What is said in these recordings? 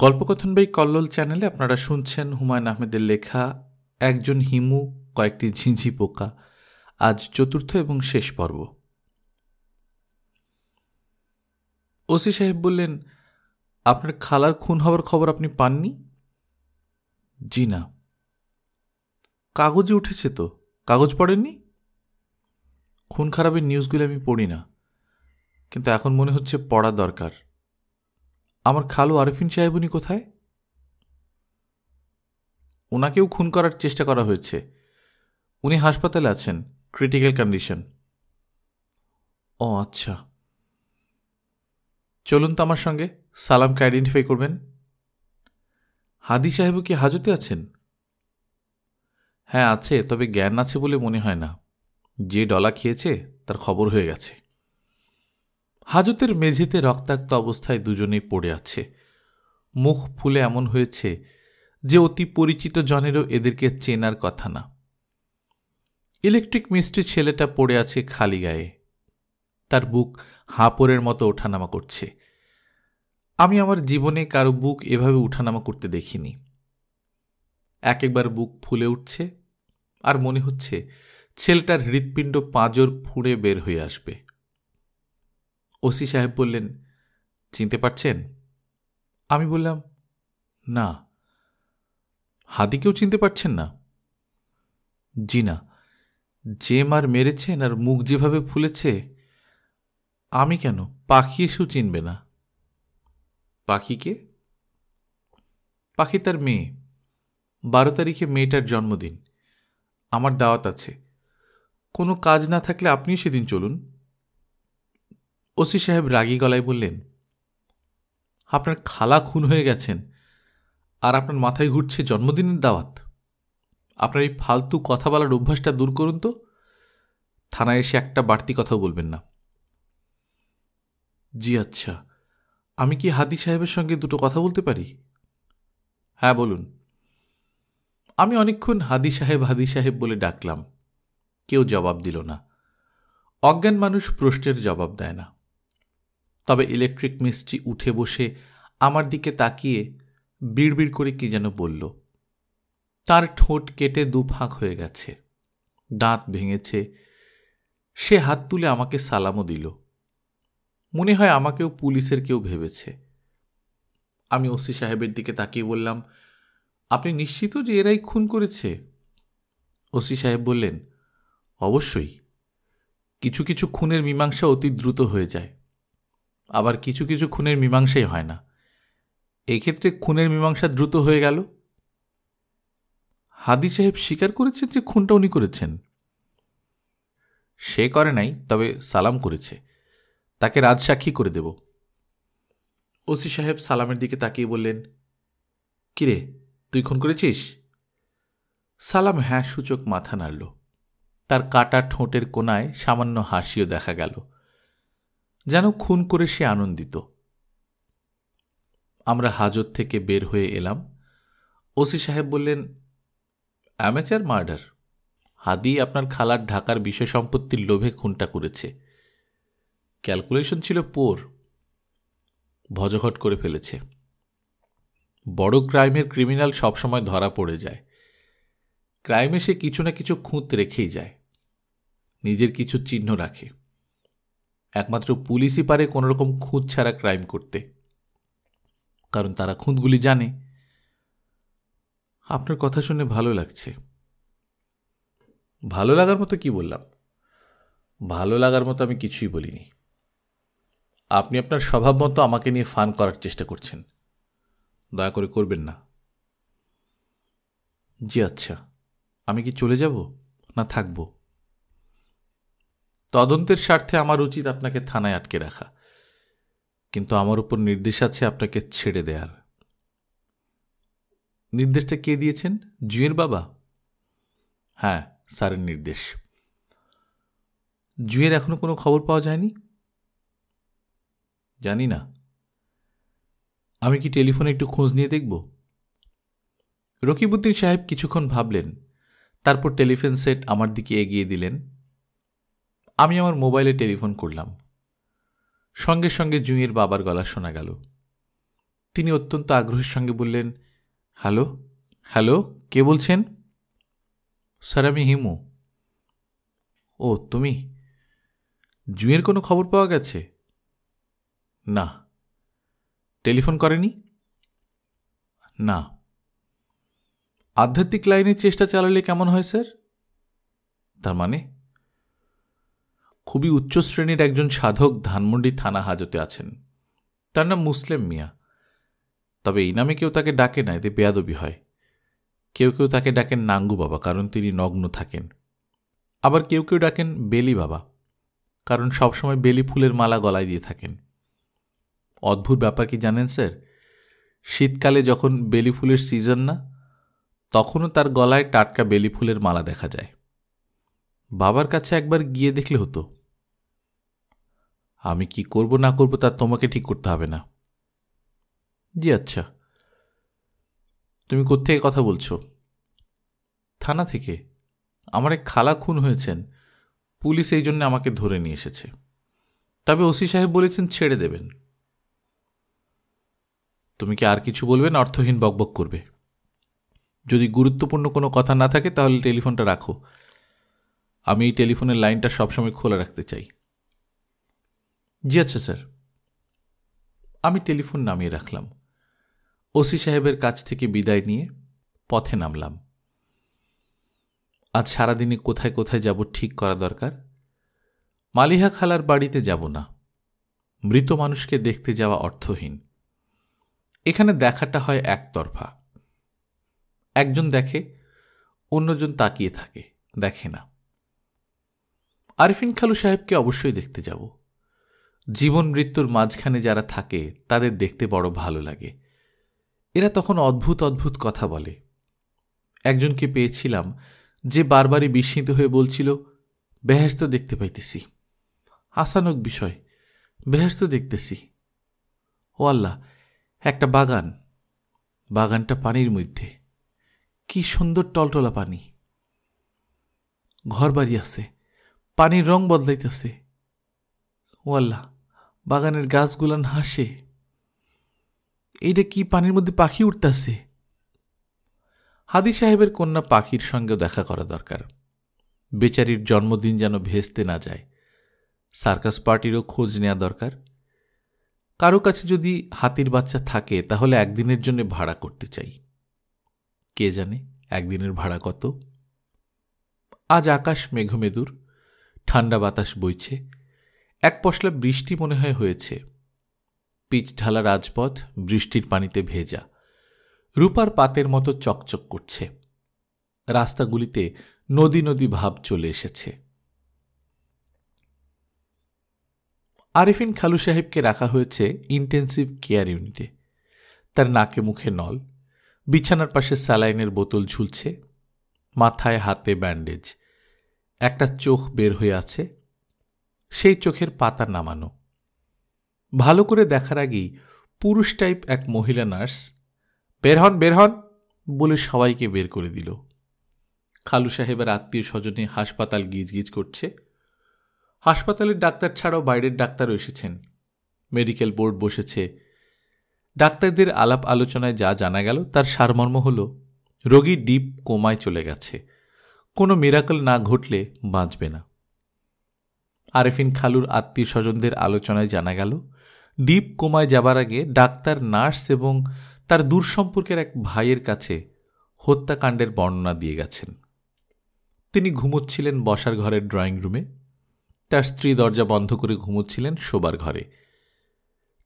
গল্পকথন by Kallol চ্যানেলে আপনারা শুনছেন হুমায়ুন আহমেদের লেখা একজন হিমু কয়েকটি ঝিঝি পোকা আজ চতুর্থ এবং শেষ পর্ব ওসি সাহেব বললেন আপনার খালার খুন হবার খবর আপনি পাননি জি না কাগজে উঠেছে তো কাগজ পড়েননি খুন খারাপের নিউজগুলো আমি পড়ি না কিন্তু এখন মনে হচ্ছে পড়া দরকার আমার খালু আরিফিন সাহেব উনি কোথায় ওনাকেও খুন করার চেষ্টা করা হয়েছে উনি হাসপাতালে আছেন ক্রিটিক্যাল কন্ডিশন ও আচ্ছা চলুন তো আমার সঙ্গে সালামকে আইডেন্টিফাই করবেন হাদি সাহেব কি হাজতে আছেন হ্যাঁ আছে তবে জ্ঞান আছে বলে মনে হয় না যে ডলা খেয়েছে তার খবর হয়ে গেছে হাজতের মেঝেতে রক্তাক্ত অবস্থায় দুজনেই পড়ে আছে মুখ ফুলে এমন হয়েছে যে অতি পরিচিত জনেরও এদেরকে চেনার কথা না ইলেকট্রিক মিস্ত্রি ছেলেটা পড়ে আছে খালি গায়ে তার বুক হাঁপড়ের মতো ওঠানামা করছে আমি আমার জীবনে কারো বুক এভাবে উঠানামা করতে দেখিনি এক একবার বুক ফুলে উঠছে আর মনে হচ্ছে ছেলেটার হৃৎপিণ্ড পাঁজর ফুঁড়ে বের হয়ে আসবে ওসি সাহেব বললেন চিনতে পারছেন আমি বললাম না হাদিকেও চিনতে পারছেন না জি না যে মার মেরেছেন আর মুখ যেভাবে ফুলেছে আমি কেন পাখি এসেও চিনবে না পাখিকে পাখি তার মেয়ে বারো তারিখে মেয়েটার জন্মদিন আমার দাওয়াত আছে কোনো কাজ না থাকলে আপনিও সেদিন চলুন ওসি সাহেব রাগি গলায় বললেন আপনার খালা খুন হয়ে গেছেন আর আপনার মাথায় ঘুরছে জন্মদিনের দাওয়াত আপনার এই ফালতু কথা বলার অভ্যাসটা দূর করুন তো থানায় এসে একটা বাড়তি কথাও বলবেন না জি আচ্ছা আমি কি হাদি সাহেবের সঙ্গে দুটো কথা বলতে পারি হ্যাঁ বলুন আমি অনেকক্ষণ হাদি সাহেব হাদি সাহেব বলে ডাকলাম কেউ জবাব দিল না অজ্ঞান মানুষ প্রশ্নের জবাব দেয় না তবে ইলেকট্রিক মিস্ত্রি উঠে বসে আমার দিকে তাকিয়ে বিড়বিড় করে কি যেন বলল তার ঠোঁট কেটে দুফাঁক হয়ে গেছে দাঁত ভেঙেছে সে হাত তুলে আমাকে সালামও দিল মনে হয় আমাকেও পুলিশের কেউ ভেবেছে আমি ওসি সাহেবের দিকে তাকিয়ে বললাম আপনি নিশ্চিত যে এরাই খুন করেছে ওসি সাহেব বললেন অবশ্যই কিছু কিছু খুনের মীমাংসা অতি দ্রুত হয়ে যায় আবার কিছু কিছু খুনের মীমাংসাই হয় না এক্ষেত্রে খুনের মীমাংসা দ্রুত হয়ে গেল হাদি সাহেব স্বীকার করেছে যে খুনটা উনি করেছেন সে করে নাই তবে সালাম করেছে তাকে রাজসাক্ষী করে দেব ওসি সাহেব সালামের দিকে তাকিয়ে বললেন কিরে তুই খুন করেছিস সালাম হ্যাঁ সূচক মাথা নাড়ল তার কাটা ঠোঁটের কোনায় সামান্য হাসিও দেখা গেল যেন খুন করে সে আনন্দিত আমরা হাজত থেকে বের হয়ে এলাম ওসি সাহেব বললেন অ্যামেচার মার্ডার হাদি আপনার খালার ঢাকার বিষয় সম্পত্তির লোভে খুনটা করেছে ক্যালকুলেশন ছিল পোর ভজঘট করে ফেলেছে বড় ক্রাইমের ক্রিমিনাল সবসময় ধরা পড়ে যায় ক্রাইমে সে কিছু না কিছু খুঁত রেখেই যায় নিজের কিছু চিহ্ন রাখে একমাত্র পুলিশই পারে কোনোরকম খুঁত ছাড়া ক্রাইম করতে কারণ তারা খুঁতগুলি জানে আপনার কথা শুনে ভালো লাগছে ভালো লাগার মতো কি বললাম ভালো লাগার মতো আমি কিছুই বলিনি আপনি আপনার স্বভাব মতো আমাকে নিয়ে ফান করার চেষ্টা করছেন দয়া করে করবেন না জি আচ্ছা আমি কি চলে যাব না থাকবো তদন্তের স্বার্থে আমার উচিত আপনাকে থানায় আটকে রাখা কিন্তু আমার উপর নির্দেশ আছে আপনাকে ছেড়ে দেয়ার নির্দেশটা কে দিয়েছেন জুয়ের বাবা হ্যাঁ স্যারের নির্দেশ জুয়ের এখনও কোনো খবর পাওয়া যায়নি জানি না আমি কি টেলিফোনে একটু খোঁজ নিয়ে দেখব রকিবুদ্দিন সাহেব কিছুক্ষণ ভাবলেন তারপর টেলিফোন সেট আমার দিকে এগিয়ে দিলেন আমি আমার মোবাইলে টেলিফোন করলাম সঙ্গে সঙ্গে জুঁয়ের বাবার গলা শোনা গেল তিনি অত্যন্ত আগ্রহের সঙ্গে বললেন হ্যালো হ্যালো কে বলছেন স্যার আমি হিমু ও তুমি জুঁয়ের কোনো খবর পাওয়া গেছে না টেলিফোন করেনি না আধ্যাত্মিক লাইনের চেষ্টা চালালে কেমন হয় স্যার তার মানে খুবই উচ্চ শ্রেণীর একজন সাধক ধানমন্ডি থানা হাজতে আছেন তার নাম মুসলেম মিয়া তবে এই নামে কেউ তাকে ডাকে না এতে বেয়াদবি হয় কেউ কেউ তাকে ডাকেন নাঙ্গু বাবা কারণ তিনি নগ্ন থাকেন আবার কেউ কেউ ডাকেন বেলি বাবা কারণ সবসময় বেলি ফুলের মালা গলায় দিয়ে থাকেন অদ্ভুত ব্যাপার কি জানেন স্যার শীতকালে যখন বেলি ফুলের সিজন না তখনও তার গলায় টাটকা বেলি ফুলের মালা দেখা যায় বাবার কাছে একবার গিয়ে দেখলে হতো আমি কি করব না করব তা তোমাকে ঠিক করতে হবে না জি আচ্ছা তুমি কোত্থেকে কথা বলছো থানা থেকে আমার এক খালা খুন হয়েছেন পুলিশ এই জন্য আমাকে ধরে নিয়ে এসেছে তবে ওসি সাহেব বলেছেন ছেড়ে দেবেন তুমি কি আর কিছু বলবেন অর্থহীন বকবক করবে যদি গুরুত্বপূর্ণ কোনো কথা না থাকে তাহলে টেলিফোনটা রাখো আমি এই টেলিফোনের লাইনটা সবসময় খোলা রাখতে চাই জি আচ্ছা স্যার আমি টেলিফোন নামিয়ে রাখলাম ওসি সাহেবের কাছ থেকে বিদায় নিয়ে পথে নামলাম আজ সারাদিনে কোথায় কোথায় যাব ঠিক করা দরকার মালিহা খালার বাড়িতে যাব না মৃত মানুষকে দেখতে যাওয়া অর্থহীন এখানে দেখাটা হয় একতরফা একজন দেখে অন্যজন তাকিয়ে থাকে দেখে না আরিফিন খালু সাহেবকে অবশ্যই দেখতে যাব জীবন মৃত্যুর মাঝখানে যারা থাকে তাদের দেখতে বড় ভালো লাগে এরা তখন অদ্ভুত অদ্ভুত কথা বলে একজনকে পেয়েছিলাম যে বারবারই বিস্মিত হয়ে বলছিল বেহেস্ত দেখতে পাইতেছি আসানক বিষয় বেহেস্ত দেখতেছি ও আল্লাহ একটা বাগান বাগানটা পানির মধ্যে কি সুন্দর টলটলা পানি ঘর বাড়ি আছে পানির রং বদলাইতেছে ওয়াল্লা বাগানের গাছগুলান হাসে এইটা কি পানির মধ্যে পাখি উঠতেছে হাদি সাহেবের কন্যা পাখির সঙ্গে দেখা করা দরকার বেচারির জন্মদিন যেন ভেস্তে না যায় সার্কাস পার্টিরও খোঁজ নেওয়া দরকার কারো কাছে যদি হাতির বাচ্চা থাকে তাহলে একদিনের জন্য ভাড়া করতে চাই কে জানে একদিনের ভাড়া কত আজ আকাশ মেঘমেদুর ঠান্ডা বাতাস বইছে এক পশলা বৃষ্টি মনে হয় হয়েছে পিচ ঢালা রাজপথ বৃষ্টির পানিতে ভেজা রূপার পাতের মতো চকচক করছে রাস্তাগুলিতে নদী নদী ভাব চলে এসেছে আরিফিন খালু সাহেবকে রাখা হয়েছে ইন্টেন্সিভ কেয়ার ইউনিটে তার নাকে মুখে নল বিছানার পাশে স্যালাইনের বোতল ঝুলছে মাথায় হাতে ব্যান্ডেজ একটা চোখ বের হয়ে আছে সেই চোখের পাতা নামানো ভালো করে দেখার আগেই পুরুষ টাইপ এক মহিলা নার্স বের হন বের হন বলে সবাইকে বের করে দিল খালু সাহেবের আত্মীয় স্বজনে হাসপাতাল গিজ গিজ করছে হাসপাতালের ডাক্তার ছাড়াও বাইরের ডাক্তারও এসেছেন মেডিকেল বোর্ড বসেছে ডাক্তারদের আলাপ আলোচনায় যা জানা গেল তার সারমর্ম হল রোগী ডিপ কোমায় চলে গেছে কোনো মিরাকল না ঘটলে বাঁচবে না আরেফিন খালুর আত্মীয় স্বজনদের আলোচনায় জানা গেল ডিপ কোমায় যাবার আগে ডাক্তার নার্স এবং তার দূর সম্পর্কের এক ভাইয়ের কাছে হত্যাকাণ্ডের বর্ণনা দিয়ে গেছেন তিনি ঘুমোচ্ছিলেন বসার ঘরের ড্রয়িং রুমে তার স্ত্রী দরজা বন্ধ করে ঘুমোচ্ছিলেন শোবার ঘরে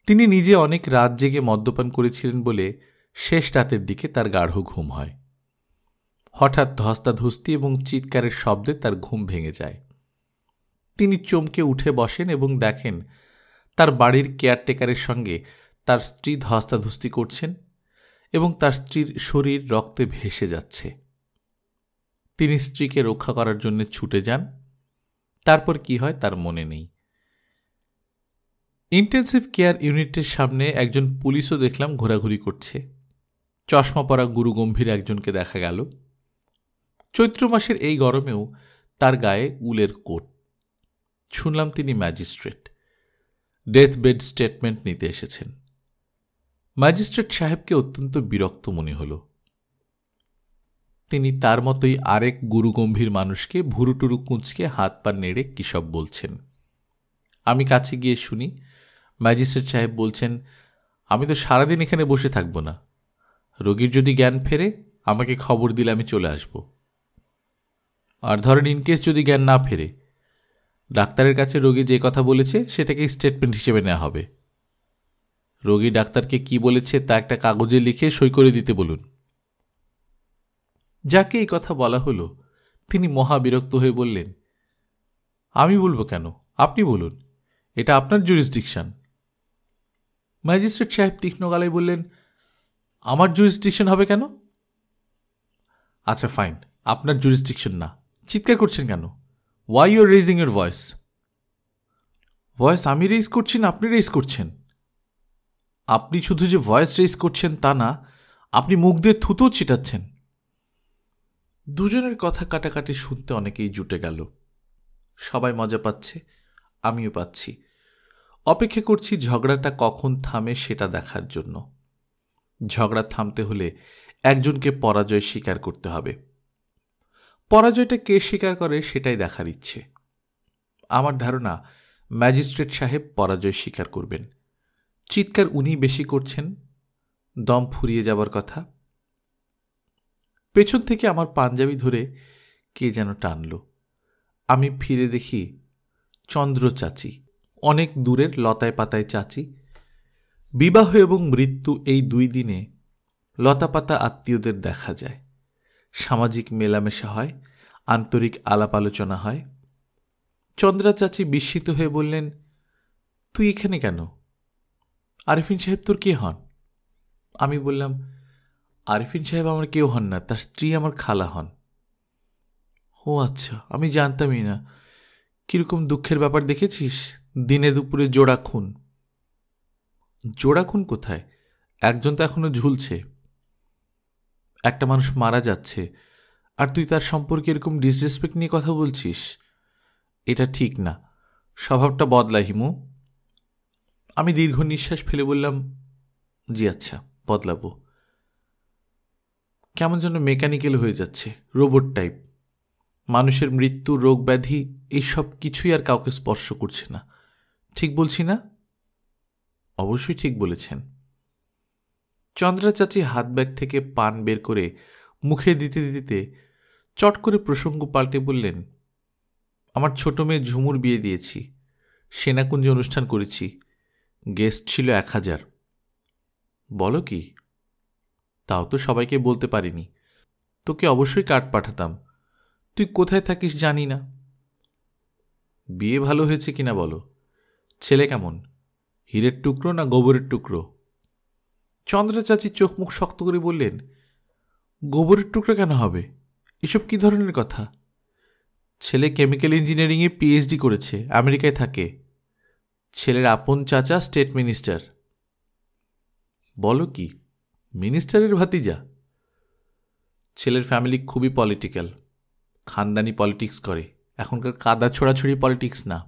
তিনি নিজে অনেক রাত জেগে মদ্যপান করেছিলেন বলে শেষ রাতের দিকে তার গাঢ় ঘুম হয় হঠাৎ ধস্তাধস্তি এবং চিৎকারের শব্দে তার ঘুম ভেঙে যায় তিনি চমকে উঠে বসেন এবং দেখেন তার বাড়ির কেয়ারটেকারের সঙ্গে তার স্ত্রী ধস্তাধস্তি করছেন এবং তার স্ত্রীর শরীর রক্তে ভেসে যাচ্ছে তিনি স্ত্রীকে রক্ষা করার জন্য ছুটে যান তারপর কি হয় তার মনে নেই ইন্টেন্সিভ কেয়ার ইউনিটের সামনে একজন পুলিশও দেখলাম ঘোরাঘুরি করছে চশমা পরা গুরুগম্ভীর একজনকে দেখা গেল চৈত্র মাসের এই গরমেও তার গায়ে উলের কোট শুনলাম তিনি ম্যাজিস্ট্রেট ডেথ বেড স্টেটমেন্ট নিতে এসেছেন ম্যাজিস্ট্রেট সাহেবকে অত্যন্ত বিরক্ত মনে হল তিনি তার মতোই আরেক গুরুগম্ভীর মানুষকে ভুরুটুরু কুঁচকে হাত পা নেড়ে কিসব বলছেন আমি কাছে গিয়ে শুনি ম্যাজিস্ট্রেট সাহেব বলছেন আমি তো সারাদিন এখানে বসে থাকবো না রোগীর যদি জ্ঞান ফেরে আমাকে খবর দিলে আমি চলে আসবো আর ধরেন ইনকেস যদি জ্ঞান না ফেরে ডাক্তারের কাছে রোগী যে কথা বলেছে সেটাকে স্টেটমেন্ট হিসেবে নেওয়া হবে রোগী ডাক্তারকে কি বলেছে তা একটা কাগজে লিখে সই করে দিতে বলুন যাকে এই কথা বলা হলো তিনি মহাবিরক্ত হয়ে বললেন আমি বলবো কেন আপনি বলুন এটা আপনার জুরিসডিকশান ম্যাজিস্ট্রেট সাহেব তীক্ষ্ণ গালায় বললেন আমার জুরিসডিকশন হবে কেন আচ্ছা ফাইন আপনার জুরিসডিকশন না চিৎকার করছেন কেন why you're raising your voice voice আমি রেজ করছি না আপনি রেজ করছেন আপনি শুধু যে ভয়েস রেজ করছেন তা না আপনি মুখ দিয়ে থুতো ছিটাচ্ছেন দুজনের কথা কাটাকাটি শুনতে অনেকেই জুটে গেল সবাই মজা পাচ্ছে আমিও পাচ্ছি অপেক্ষা করছি ঝগড়াটা কখন থামে সেটা দেখার জন্য ঝগড়া থামতে হলে একজনকে পরাজয় স্বীকার করতে হবে পরাজয়টা কে স্বীকার করে সেটাই দেখার ইচ্ছে আমার ধারণা ম্যাজিস্ট্রেট সাহেব পরাজয় স্বীকার করবেন চিৎকার উনি বেশি করছেন দম ফুরিয়ে যাবার কথা পেছন থেকে আমার পাঞ্জাবি ধরে কে যেন টানল আমি ফিরে দেখি চন্দ্র চাচি অনেক দূরের লতায় পাতায় চাচি বিবাহ এবং মৃত্যু এই দুই দিনে লতাপাতা আত্মীয়দের দেখা যায় সামাজিক মেলামেশা হয় আন্তরিক আলাপ আলোচনা হয় চন্দ্রা চাচি বিস্মিত হয়ে বললেন তুই এখানে কেন আরিফিন সাহেব তোর কে হন আমি বললাম আরিফিন সাহেব আমার কেউ হন না তার স্ত্রী আমার খালা হন ও আচ্ছা আমি জানতামই না কীরকম দুঃখের ব্যাপার দেখেছিস দিনে দুপুরে জোড়া খুন জোড়া খুন কোথায় একজন তো এখনও ঝুলছে একটা মানুষ মারা যাচ্ছে আর তুই তার সম্পর্কে এরকম ডিসরেসপেক্ট নিয়ে কথা বলছিস এটা ঠিক না স্বভাবটা বদলা হিমু আমি দীর্ঘ নিঃশ্বাস ফেলে বললাম জি আচ্ছা বদলাবো কেমন যেন মেকানিক্যাল হয়ে যাচ্ছে রোবট টাইপ মানুষের মৃত্যু রোগ ব্যাধি এইসব কিছুই আর কাউকে স্পর্শ করছে না ঠিক বলছি না অবশ্যই ঠিক বলেছেন চন্দ্রা চাচি হাত ব্যাগ থেকে পান বের করে মুখে দিতে দিতে চট করে প্রসঙ্গ পাল্টে বললেন আমার ছোট মেয়ে ঝুমুর বিয়ে দিয়েছি সেনাকুঞ্জে অনুষ্ঠান করেছি গেস্ট ছিল এক হাজার বলো কি তাও তো সবাইকে বলতে পারিনি তোকে অবশ্যই কার্ড পাঠাতাম তুই কোথায় থাকিস জানি না বিয়ে ভালো হয়েছে কিনা বলো ছেলে কেমন হীরের টুকরো না গোবরের টুকরো চন্দ্র চাচি চোখ মুখ শক্ত করে বললেন গোবরের টুকরা কেন হবে এসব কি ধরনের কথা ছেলে কেমিক্যাল ইঞ্জিনিয়ারিংয়ে পিএইচডি করেছে আমেরিকায় থাকে ছেলের আপন চাচা স্টেট মিনিস্টার বলো কি মিনিস্টারের ভাতিজা ছেলের ফ্যামিলি খুবই পলিটিক্যাল খানদানি পলিটিক্স করে এখনকার কাদা ছোড়াছড়ি পলিটিক্স না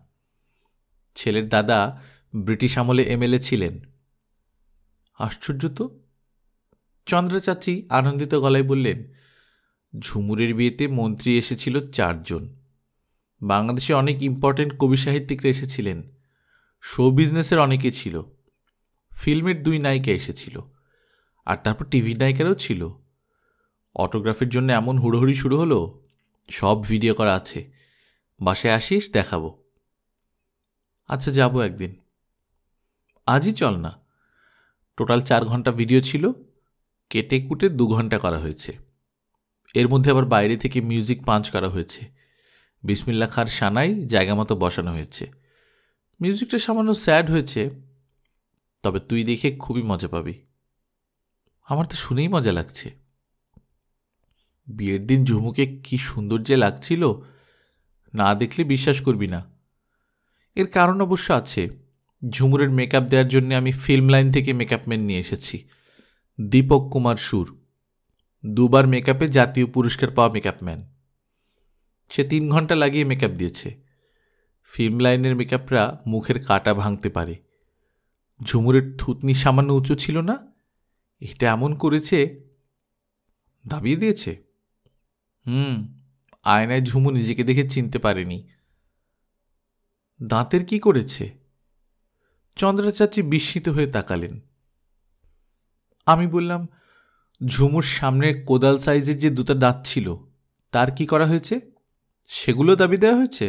ছেলের দাদা ব্রিটিশ আমলে এমএলএ ছিলেন আশ্চর্য তো চন্দ্রাচাচি আনন্দিত গলায় বললেন ঝুমুরের বিয়েতে মন্ত্রী এসেছিল চারজন বাংলাদেশে অনেক ইম্পর্ট্যান্ট কবি সাহিত্যিকরা এসেছিলেন শো বিজনেসের অনেকে ছিল ফিল্মের দুই নায়িকা এসেছিল আর তারপর টিভি নায়িকারও ছিল অটোগ্রাফির জন্য এমন হুড়োহুড়ি শুরু হলো সব ভিডিও করা আছে বাসায় আসিস দেখাবো আচ্ছা যাব একদিন আজই চল না টোটাল চার ঘন্টা ভিডিও ছিল কেটে কুটে দু ঘন্টা করা হয়েছে এর মধ্যে আবার বাইরে থেকে মিউজিক পাঞ্চ করা হয়েছে বিসমিল্লা খার সানাই জায়গা মতো বসানো হয়েছে মিউজিকটা সামান্য স্যাড হয়েছে তবে তুই দেখে খুবই মজা পাবি আমার তো শুনেই মজা লাগছে বিয়ের দিন ঝুমুকে কি সুন্দর যে লাগছিল না দেখলে বিশ্বাস করবি না এর কারণ অবশ্য আছে ঝুমুরের মেকআপ দেওয়ার জন্য আমি ফিল্ম লাইন থেকে মেকআপম্যান নিয়ে এসেছি দীপক কুমার সুর দুবার মেকআপে জাতীয় পুরস্কার পাওয়া মেকআপম্যান সে তিন ঘন্টা লাগিয়ে মেকআপ দিয়েছে ফিল্ম লাইনের মেকআপরা মুখের কাটা ভাঙতে পারে ঝুমুরের থুতনি সামান্য উঁচু ছিল না এটা এমন করেছে দাবিয়ে দিয়েছে হুম আয়নায় ঝুমু নিজেকে দেখে চিনতে পারেনি দাঁতের কি করেছে চন্দ্রাচার্যী বিস্মিত হয়ে তাকালেন আমি বললাম ঝুমুর সামনের কোদাল সাইজের যে দুটা দাঁত ছিল তার কি করা হয়েছে সেগুলো দাবি দেওয়া হয়েছে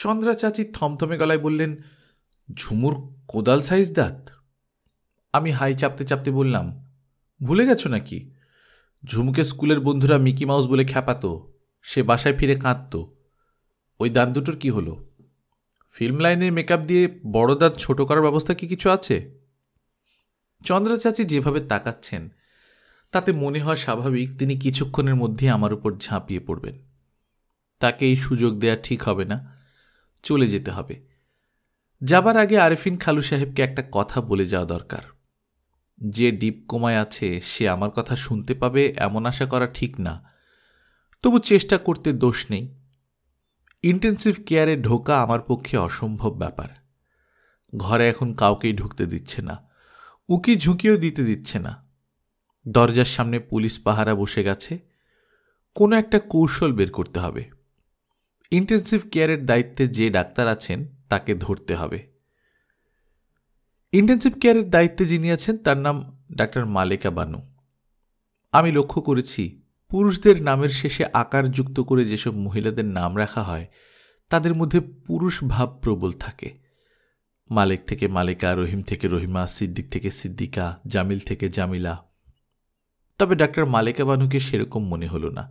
চন্দ্রাচাচি থমথমে গলায় বললেন ঝুমুর কোদাল সাইজ দাঁত আমি হাই চাপতে চাপতে বললাম ভুলে গেছো নাকি ঝুমুকে স্কুলের বন্ধুরা মিকি মাউস বলে খ্যাপাতো সে বাসায় ফিরে কাঁদত ওই দাঁত দুটোর কি হলো ফিল্ম লাইনের মেকআপ দিয়ে বড় দাঁত ছোটো করার ব্যবস্থা কি কিছু আছে চন্দ্রা চাচি যেভাবে তাকাচ্ছেন তাতে মনে হয় স্বাভাবিক তিনি কিছুক্ষণের মধ্যে আমার উপর ঝাঁপিয়ে পড়বেন তাকে এই সুযোগ দেয়া ঠিক হবে না চলে যেতে হবে যাবার আগে আরেফিন খালু সাহেবকে একটা কথা বলে যাওয়া দরকার যে ডিপ কোমায় আছে সে আমার কথা শুনতে পাবে এমন আশা করা ঠিক না তবু চেষ্টা করতে দোষ নেই ইন্টেন্সিভ কেয়ারে ঢোকা আমার পক্ষে অসম্ভব ব্যাপার ঘরে এখন কাউকেই ঢুকতে দিচ্ছে না উকি ঝুঁকিও দিতে দিচ্ছে না দরজার সামনে পুলিশ পাহারা বসে গেছে কোনো একটা কৌশল বের করতে হবে ইন্টেন্সিভ কেয়ারের দায়িত্বে যে ডাক্তার আছেন তাকে ধরতে হবে ইন্টেন্সিভ কেয়ারের দায়িত্বে যিনি আছেন তার নাম ডাক্তার মালেকা বানু আমি লক্ষ্য করেছি পুরুষদের নামের শেষে আকার যুক্ত করে যেসব মহিলাদের নাম রাখা হয় তাদের মধ্যে পুরুষ ভাব প্রবল থাকে মালিক থেকে মালিকা রহিম থেকে রহিমা সিদ্দিক থেকে সিদ্দিকা জামিল থেকে জামিলা তবে ডাক্তার মালিকা বানুকে সেরকম মনে হল না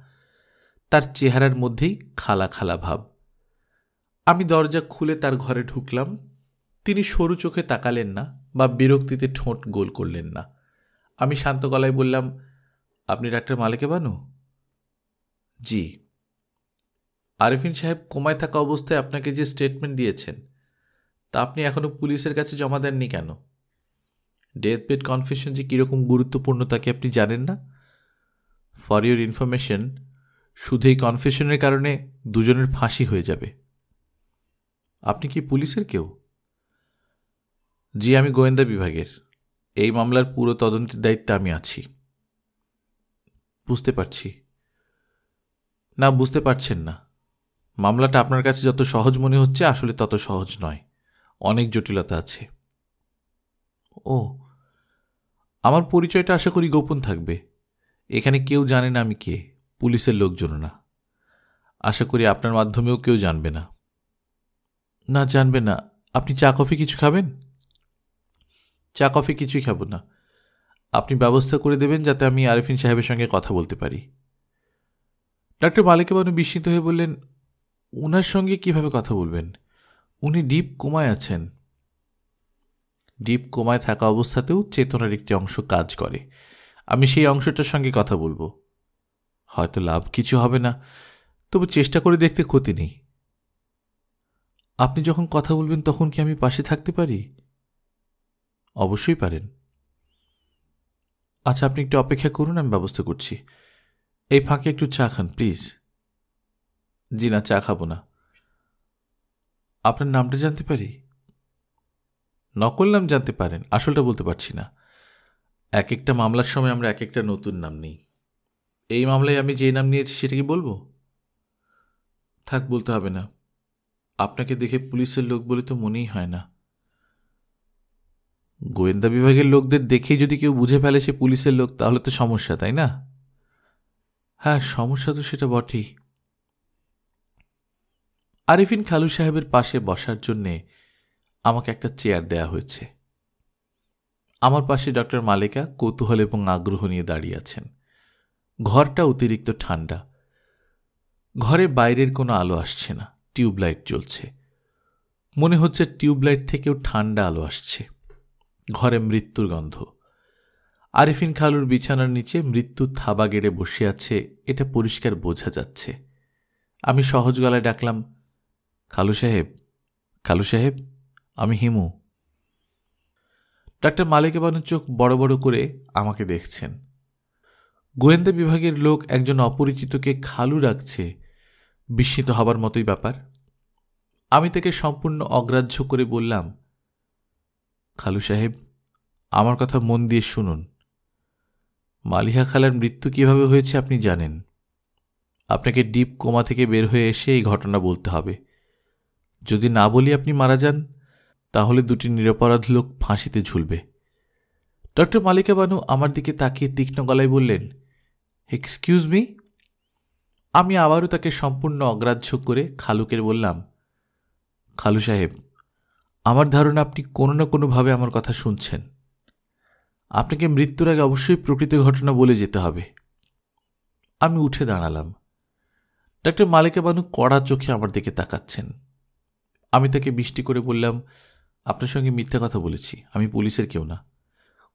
তার চেহারার মধ্যেই খালা খালা ভাব আমি দরজা খুলে তার ঘরে ঢুকলাম তিনি সরু চোখে তাকালেন না বা বিরক্তিতে ঠোঁট গোল করলেন না আমি শান্ত গলায় বললাম আপনি ডাক্তার মালিকে বানু জি আরিফিন সাহেব কোমায় থাকা অবস্থায় আপনাকে যে স্টেটমেন্ট দিয়েছেন তা আপনি এখনও পুলিশের কাছে জমা দেননি কেন ডেথ বেড কনফেশন যে কীরকম গুরুত্বপূর্ণ তাকে আপনি জানেন না ফর ইউর ইনফরমেশন শুধু এই কনফেশনের কারণে দুজনের ফাঁসি হয়ে যাবে আপনি কি পুলিশের কেউ জি আমি গোয়েন্দা বিভাগের এই মামলার পুরো তদন্তের দায়িত্বে আমি আছি বুঝতে পারছি না বুঝতে পারছেন না মামলাটা আপনার কাছে যত সহজ মনে হচ্ছে আসলে তত সহজ নয় অনেক জটিলতা আছে ও আমার পরিচয়টা আশা করি গোপন থাকবে এখানে কেউ জানে না আমি কে পুলিশের লোকজন না আশা করি আপনার মাধ্যমেও কেউ জানবে না না জানবে না আপনি চা কফি কিছু খাবেন চা কফি কিছুই খাবো না আপনি ব্যবস্থা করে দেবেন যাতে আমি আরিফিন সাহেবের সঙ্গে কথা বলতে পারি ডাক্তার মালিক বানু বিস্মিত হয়ে বললেন ওনার সঙ্গে কিভাবে কথা বলবেন উনি ডিপ কোমায় আছেন ডিপ কোমায় থাকা অবস্থাতেও চেতনার একটি অংশ কাজ করে আমি সেই অংশটার সঙ্গে কথা বলবো হয়তো লাভ কিছু হবে না তবু চেষ্টা করে দেখতে ক্ষতি নেই আপনি যখন কথা বলবেন তখন কি আমি পাশে থাকতে পারি অবশ্যই পারেন আচ্ছা আপনি একটু অপেক্ষা করুন আমি ব্যবস্থা করছি এই ফাঁকে একটু চা খান প্লিজ জি না চা খাবো না আপনার নামটা জানতে পারি নকল নাম জানতে পারেন আসলটা বলতে পারছি না এক একটা মামলার সময় আমরা এক একটা নতুন নাম নিই এই মামলায় আমি যে নাম নিয়েছি সেটা কি বলবো থাক বলতে হবে না আপনাকে দেখে পুলিশের লোক বলে তো মনেই হয় না গোয়েন্দা বিভাগের লোকদের দেখেই যদি কেউ বুঝে ফেলে সে পুলিশের লোক তাহলে তো সমস্যা তাই না হ্যাঁ সমস্যা তো সেটা বটেই আরিফিন খালু সাহেবের পাশে বসার জন্যে আমাকে একটা চেয়ার দেয়া হয়েছে আমার পাশে ডক্টর মালিকা কৌতূহল এবং আগ্রহ নিয়ে দাঁড়িয়ে আছেন ঘরটা অতিরিক্ত ঠান্ডা ঘরে বাইরের কোনো আলো আসছে না টিউবলাইট জ্বলছে মনে হচ্ছে টিউবলাইট থেকেও ঠান্ডা আলো আসছে ঘরে মৃত্যুর গন্ধ আরিফিন খালুর বিছানার নিচে মৃত্যু থাবা গেড়ে বসে আছে এটা পরিষ্কার বোঝা যাচ্ছে আমি সহজ গলায় ডাকলাম খালু সাহেব খালু সাহেব আমি হিমু ডাক্তার মালিক বানুর চোখ বড় বড় করে আমাকে দেখছেন গোয়েন্দা বিভাগের লোক একজন অপরিচিতকে খালু রাখছে বিস্মিত হবার মতোই ব্যাপার আমি তাকে সম্পূর্ণ অগ্রাহ্য করে বললাম খালু সাহেব আমার কথা মন দিয়ে শুনুন মালিহা খালার মৃত্যু কিভাবে হয়েছে আপনি জানেন আপনাকে ডিপ কোমা থেকে বের হয়ে এসে এই ঘটনা বলতে হবে যদি না বলি আপনি মারা যান তাহলে দুটি নিরপরাধ লোক ফাঁসিতে ঝুলবে ডক্টর মালিকা বানু আমার দিকে তাকিয়ে তীক্ষ্ণ গলায় বললেন এক্সকিউজ মি আমি আবারও তাকে সম্পূর্ণ অগ্রাহ্য করে খালুকের বললাম খালু সাহেব আমার ধারণা আপনি কোনো না কোনোভাবে আমার কথা শুনছেন আপনাকে মৃত্যুর আগে অবশ্যই প্রকৃত ঘটনা বলে যেতে হবে আমি উঠে দাঁড়ালাম ডাক্তার মালিকা বানু কড়া চোখে আমার দিকে তাকাচ্ছেন আমি তাকে বৃষ্টি করে বললাম আপনার সঙ্গে মিথ্যা কথা বলেছি আমি পুলিশের কেউ না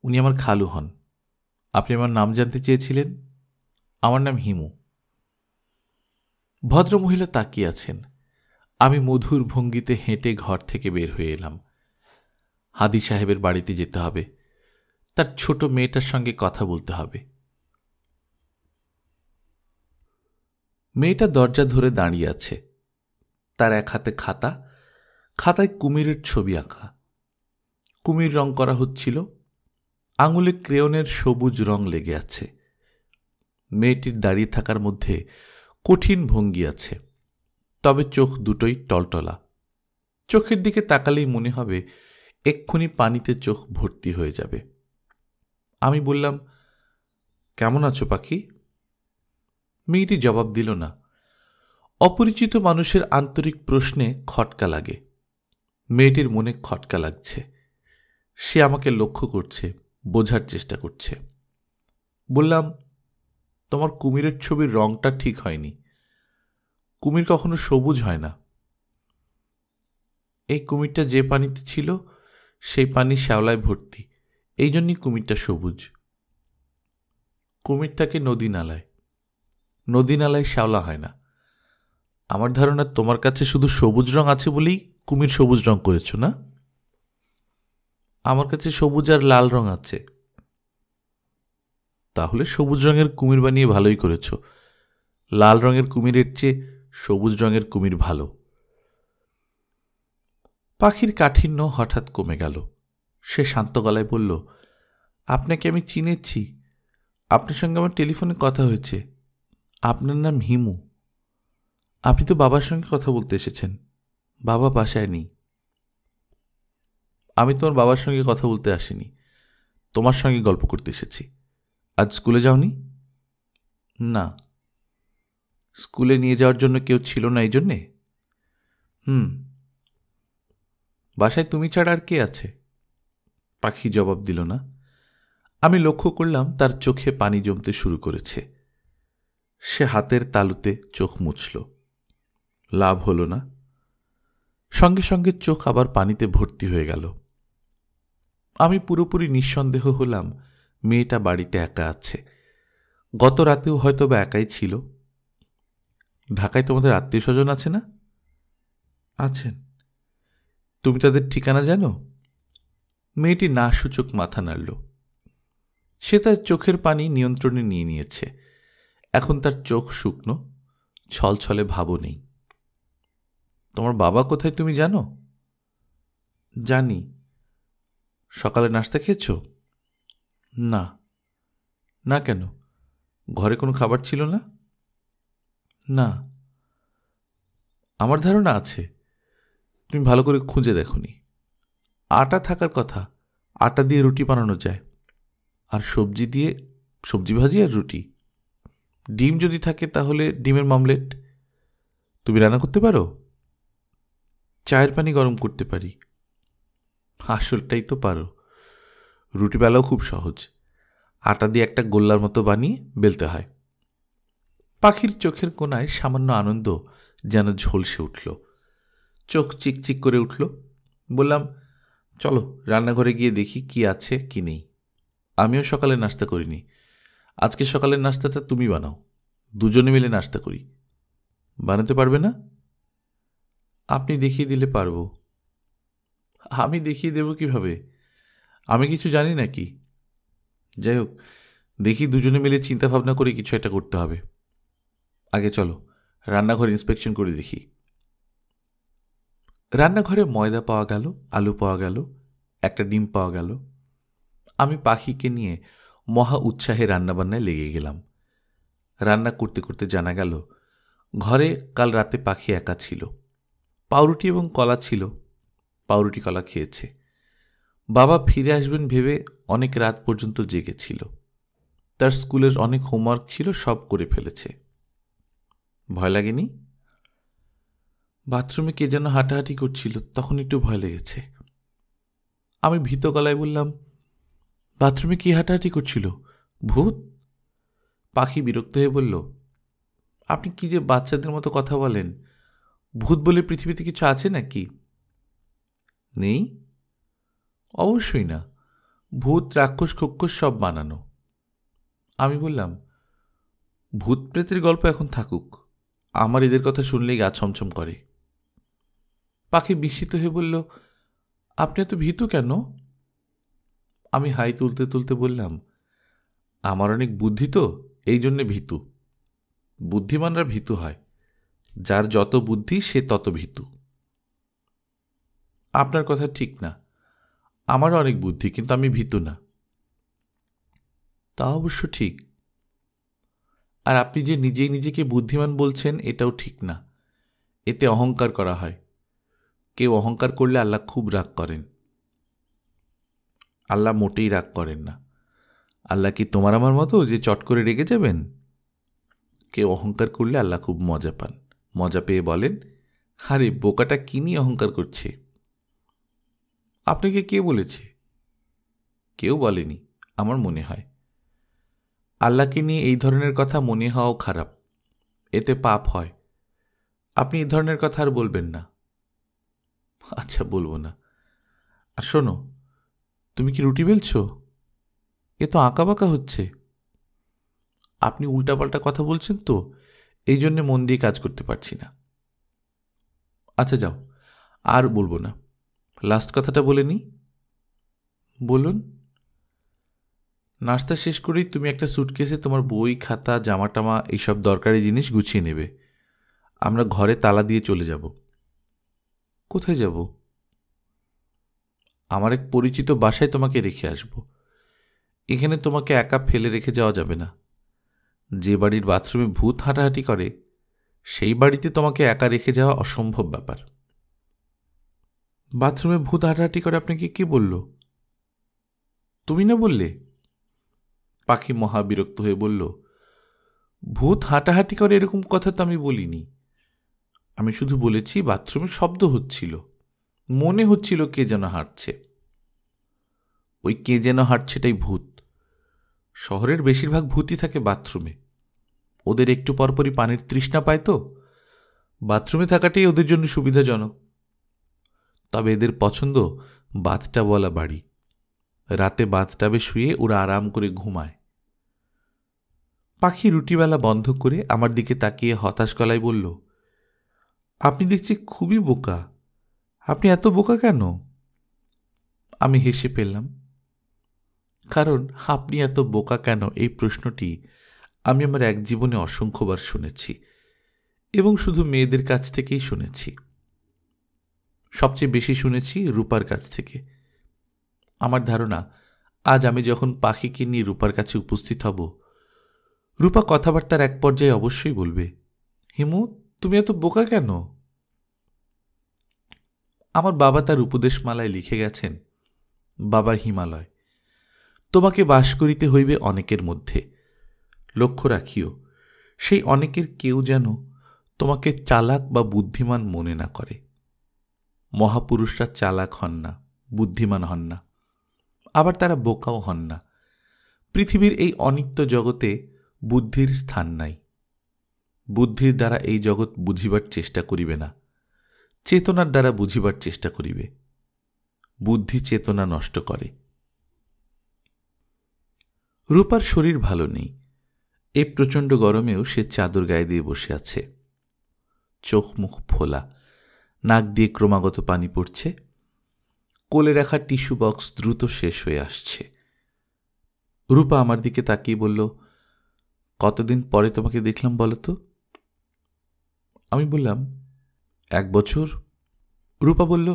উনি আমার খালু হন আপনি আমার নাম জানতে চেয়েছিলেন আমার নাম হিমু ভদ্রমহিলা তাকিয়ে আছেন আমি মধুর ভঙ্গিতে হেঁটে ঘর থেকে বের হয়ে এলাম হাদি সাহেবের বাড়িতে যেতে হবে তার ছোট মেয়েটার সঙ্গে কথা বলতে হবে মেয়েটা দরজা ধরে দাঁড়িয়ে আছে তার এক হাতে খাতা খাতায় কুমিরের ছবি আঁকা কুমির রং করা হচ্ছিল আঙুলে ক্রেয়নের সবুজ রং লেগে আছে মেয়েটির দাঁড়িয়ে থাকার মধ্যে কঠিন ভঙ্গি আছে তবে চোখ দুটোই টলটলা চোখের দিকে তাকালেই মনে হবে এক্ষুনি পানিতে চোখ ভর্তি হয়ে যাবে আমি বললাম কেমন আছো পাখি মেয়েটি জবাব দিল না অপরিচিত মানুষের আন্তরিক প্রশ্নে খটকা লাগে মেয়েটির মনে খটকা লাগছে সে আমাকে লক্ষ্য করছে বোঝার চেষ্টা করছে বললাম তোমার কুমিরের ছবির রংটা ঠিক হয়নি কুমির কখনো সবুজ হয় না এই কুমিরটা যে পানিতে ছিল সেই পানি শ্যাওলায় ভর্তি এই জন্যই কুমিরটা সবুজ কুমির নদী নালায় নদী নালায় শ্যাওলা হয় না আমার ধারণা তোমার কাছে শুধু সবুজ রং আছে বলেই কুমির সবুজ রং করেছো না আমার কাছে সবুজ আর লাল রং আছে তাহলে সবুজ রঙের কুমির বানিয়ে ভালোই করেছো লাল রঙের কুমিরের চেয়ে সবুজ রঙের কুমির ভালো পাখির কাঠিন্য হঠাৎ কমে গেল সে শান্ত গলায় বলল আপনাকে আমি চিনেছি আপনার সঙ্গে আমার টেলিফোনে কথা হয়েছে আপনার নাম হিমু আপনি তো বাবার সঙ্গে কথা বলতে এসেছেন বাবা বাসায় নেই আমি তোমার বাবার সঙ্গে কথা বলতে আসিনি তোমার সঙ্গে গল্প করতে এসেছি আজ স্কুলে যাওনি না স্কুলে নিয়ে যাওয়ার জন্য কেউ ছিল না এই জন্যে হুম বাসায় তুমি ছাড়া আর কে আছে পাখি জবাব দিল না আমি লক্ষ্য করলাম তার চোখে পানি জমতে শুরু করেছে সে হাতের তালুতে চোখ মুছল লাভ হল না সঙ্গে সঙ্গে চোখ আবার পানিতে ভর্তি হয়ে গেল আমি পুরোপুরি নিঃসন্দেহ হলাম মেয়েটা বাড়িতে একা আছে গত রাতেও হয়তো বা একাই ছিল ঢাকায় তোমাদের আত্মীয় স্বজন আছে না আছেন তুমি তাদের ঠিকানা জানো মেয়েটি না সূচক মাথা নাড়ল সে তার চোখের পানি নিয়ন্ত্রণে নিয়ে নিয়েছে এখন তার চোখ শুকনো ছলছলে ভাবও নেই তোমার বাবা কোথায় তুমি জানো জানি সকালে নাস্তা খেয়েছ না না কেন ঘরে কোনো খাবার ছিল না না আমার ধারণা আছে তুমি ভালো করে খুঁজে দেখো নি আটা থাকার কথা আটা দিয়ে রুটি বানানো যায় আর সবজি দিয়ে সবজি ভাজি আর রুটি ডিম যদি থাকে তাহলে ডিমের মামলেট তুমি রান্না করতে পারো চায়ের পানি গরম করতে পারি আসলটাই তো পারো রুটি বেলাও খুব সহজ আটা দিয়ে একটা গোল্লার মতো বানিয়ে বেলতে হয় পাখির চোখের কোনায় সামান্য আনন্দ যেন ঝলসে উঠল চোখ চিকচিক করে উঠল বললাম চলো রান্নাঘরে গিয়ে দেখি কি আছে কি নেই আমিও সকালে নাস্তা করিনি আজকে সকালের নাস্তাটা তুমি বানাও দুজনে মিলে নাস্তা করি বানাতে পারবে না আপনি দেখিয়ে দিলে পারবো আমি দেখিয়ে দেব কিভাবে আমি কিছু জানি নাকি যাই হোক দেখি দুজনে মিলে চিন্তা ভাবনা করে কিছু একটা করতে হবে আগে চলো রান্নাঘর ইন্সপেকশন করে দেখি রান্নাঘরে ময়দা পাওয়া গেল আলু পাওয়া গেল একটা ডিম পাওয়া গেল আমি পাখিকে নিয়ে মহা উৎসাহে রান্নাবান্নায় লেগে গেলাম রান্না করতে করতে জানা গেল ঘরে কাল রাতে পাখি একা ছিল পাউরুটি এবং কলা ছিল পাউরুটি কলা খেয়েছে বাবা ফিরে আসবেন ভেবে অনেক রাত পর্যন্ত জেগেছিল তার স্কুলের অনেক হোমওয়ার্ক ছিল সব করে ফেলেছে ভয় লাগেনি বাথরুমে কে যেন হাঁটাহাঁটি করছিল তখন একটু ভয় লেগেছে আমি ভীত গলায় বললাম বাথরুমে কি হাঁটাহাঁটি করছিল ভূত পাখি বিরক্ত হয়ে বলল আপনি কি যে বাচ্চাদের মতো কথা বলেন ভূত বলে পৃথিবীতে কিছু আছে নাকি নেই অবশ্যই না ভূত রাক্ষস খক্ষস সব বানানো আমি বললাম ভূত প্রেতের গল্প এখন থাকুক আমার এদের কথা শুনলেই গা ছমছম করে পাখি বিস্মিত হয়ে বলল আপনি এত ভীতু কেন আমি হাই তুলতে তুলতে বললাম আমার অনেক বুদ্ধি তো এই জন্যে ভীতু বুদ্ধিমানরা ভীতু হয় যার যত বুদ্ধি সে তত ভীতু আপনার কথা ঠিক না আমারও অনেক বুদ্ধি কিন্তু আমি ভীতু না তা অবশ্য ঠিক আর আপনি যে নিজেই নিজেকে বুদ্ধিমান বলছেন এটাও ঠিক না এতে অহংকার করা হয় কেউ অহংকার করলে আল্লাহ খুব রাগ করেন আল্লাহ মোটেই রাগ করেন না আল্লাহ কি তোমার আমার মতো যে চট করে রেগে যাবেন কেউ অহংকার করলে আল্লাহ খুব মজা পান মজা পেয়ে বলেন আরে বোকাটা কী নিয়ে অহংকার করছে আপনাকে কে বলেছে কেউ বলেনি আমার মনে হয় আল্লাহকে নিয়ে এই ধরনের কথা মনে হওয়াও খারাপ এতে পাপ হয় আপনি এই ধরনের কথা আর বলবেন না আচ্ছা বলবো না আর শোনো তুমি কি রুটি বেলছ এ তো আঁকা বাঁকা হচ্ছে আপনি উল্টাপাল্টা কথা বলছেন তো এই জন্যে মন দিয়ে কাজ করতে পারছি না আচ্ছা যাও আর বলবো না লাস্ট কথাটা বলে নি বলুন নাস্তা শেষ করেই তুমি একটা সুটকেসে তোমার বই খাতা জামা টামা এইসব দরকারি জিনিস গুছিয়ে নেবে আমরা ঘরে তালা দিয়ে চলে যাব কোথায় যাব আমার এক পরিচিত বাসায় তোমাকে রেখে আসব এখানে তোমাকে একা ফেলে রেখে যাওয়া যাবে না যে বাড়ির বাথরুমে ভূত হাঁটাহাঁটি করে সেই বাড়িতে তোমাকে একা রেখে যাওয়া অসম্ভব ব্যাপার বাথরুমে ভূত হাঁটাহাঁটি করে আপনাকে কে বলল তুমি না বললে পাখি মহাবিরক্ত হয়ে বলল ভূত হাঁটাহাঁটি করে এরকম কথা তো আমি বলিনি আমি শুধু বলেছি বাথরুমে শব্দ হচ্ছিল মনে হচ্ছিল কে যেন হাঁটছে ওই কে যেন হাঁটছেটাই ভূত শহরের বেশিরভাগ ভূতই থাকে বাথরুমে ওদের একটু পরপরই পানির তৃষ্ণা পায় তো বাথরুমে থাকাটাই ওদের জন্য সুবিধাজনক তবে এদের পছন্দ বাথটা বলা বাড়ি রাতে বাথটাবে শুয়ে ওরা আরাম করে ঘুমায় পাখি রুটিবেলা বন্ধ করে আমার দিকে তাকিয়ে হতাশ গলায় বলল আপনি দেখছি খুবই বোকা আপনি এত বোকা কেন আমি হেসে পেলাম কারণ আপনি এত বোকা কেন এই প্রশ্নটি আমি আমার এক জীবনে অসংখ্যবার শুনেছি এবং শুধু মেয়েদের কাছ থেকেই শুনেছি সবচেয়ে বেশি শুনেছি রূপার কাছ থেকে আমার ধারণা আজ আমি যখন পাখিকে নিয়ে রূপার কাছে উপস্থিত হব রূপা কথাবার্তার এক পর্যায়ে অবশ্যই বলবে হিমু তুমি এত বোকা কেন আমার বাবা তার উপদেশমালায় লিখে গেছেন বাবা হিমালয় তোমাকে বাস করিতে হইবে অনেকের মধ্যে লক্ষ্য রাখিও সেই অনেকের কেউ যেন তোমাকে চালাক বা বুদ্ধিমান মনে না করে মহাপুরুষরা চালাক হন না বুদ্ধিমান হন না আবার তারা বোকাও হন না পৃথিবীর এই অনিত্য জগতে বুদ্ধির স্থান নাই বুদ্ধির দ্বারা এই জগৎ বুঝিবার চেষ্টা করিবে না চেতনার দ্বারা বুঝিবার চেষ্টা করিবে বুদ্ধি চেতনা নষ্ট করে রূপার শরীর ভালো নেই এ প্রচণ্ড গরমেও সে চাদর গায়ে দিয়ে বসে আছে চোখ মুখ ফোলা নাক দিয়ে ক্রমাগত পানি পড়ছে কোলে রাখা টিস্যু বক্স দ্রুত শেষ হয়ে আসছে রূপা আমার দিকে তাকিয়ে বলল কতদিন পরে তোমাকে দেখলাম বলো তো আমি বললাম এক বছর রূপা বলল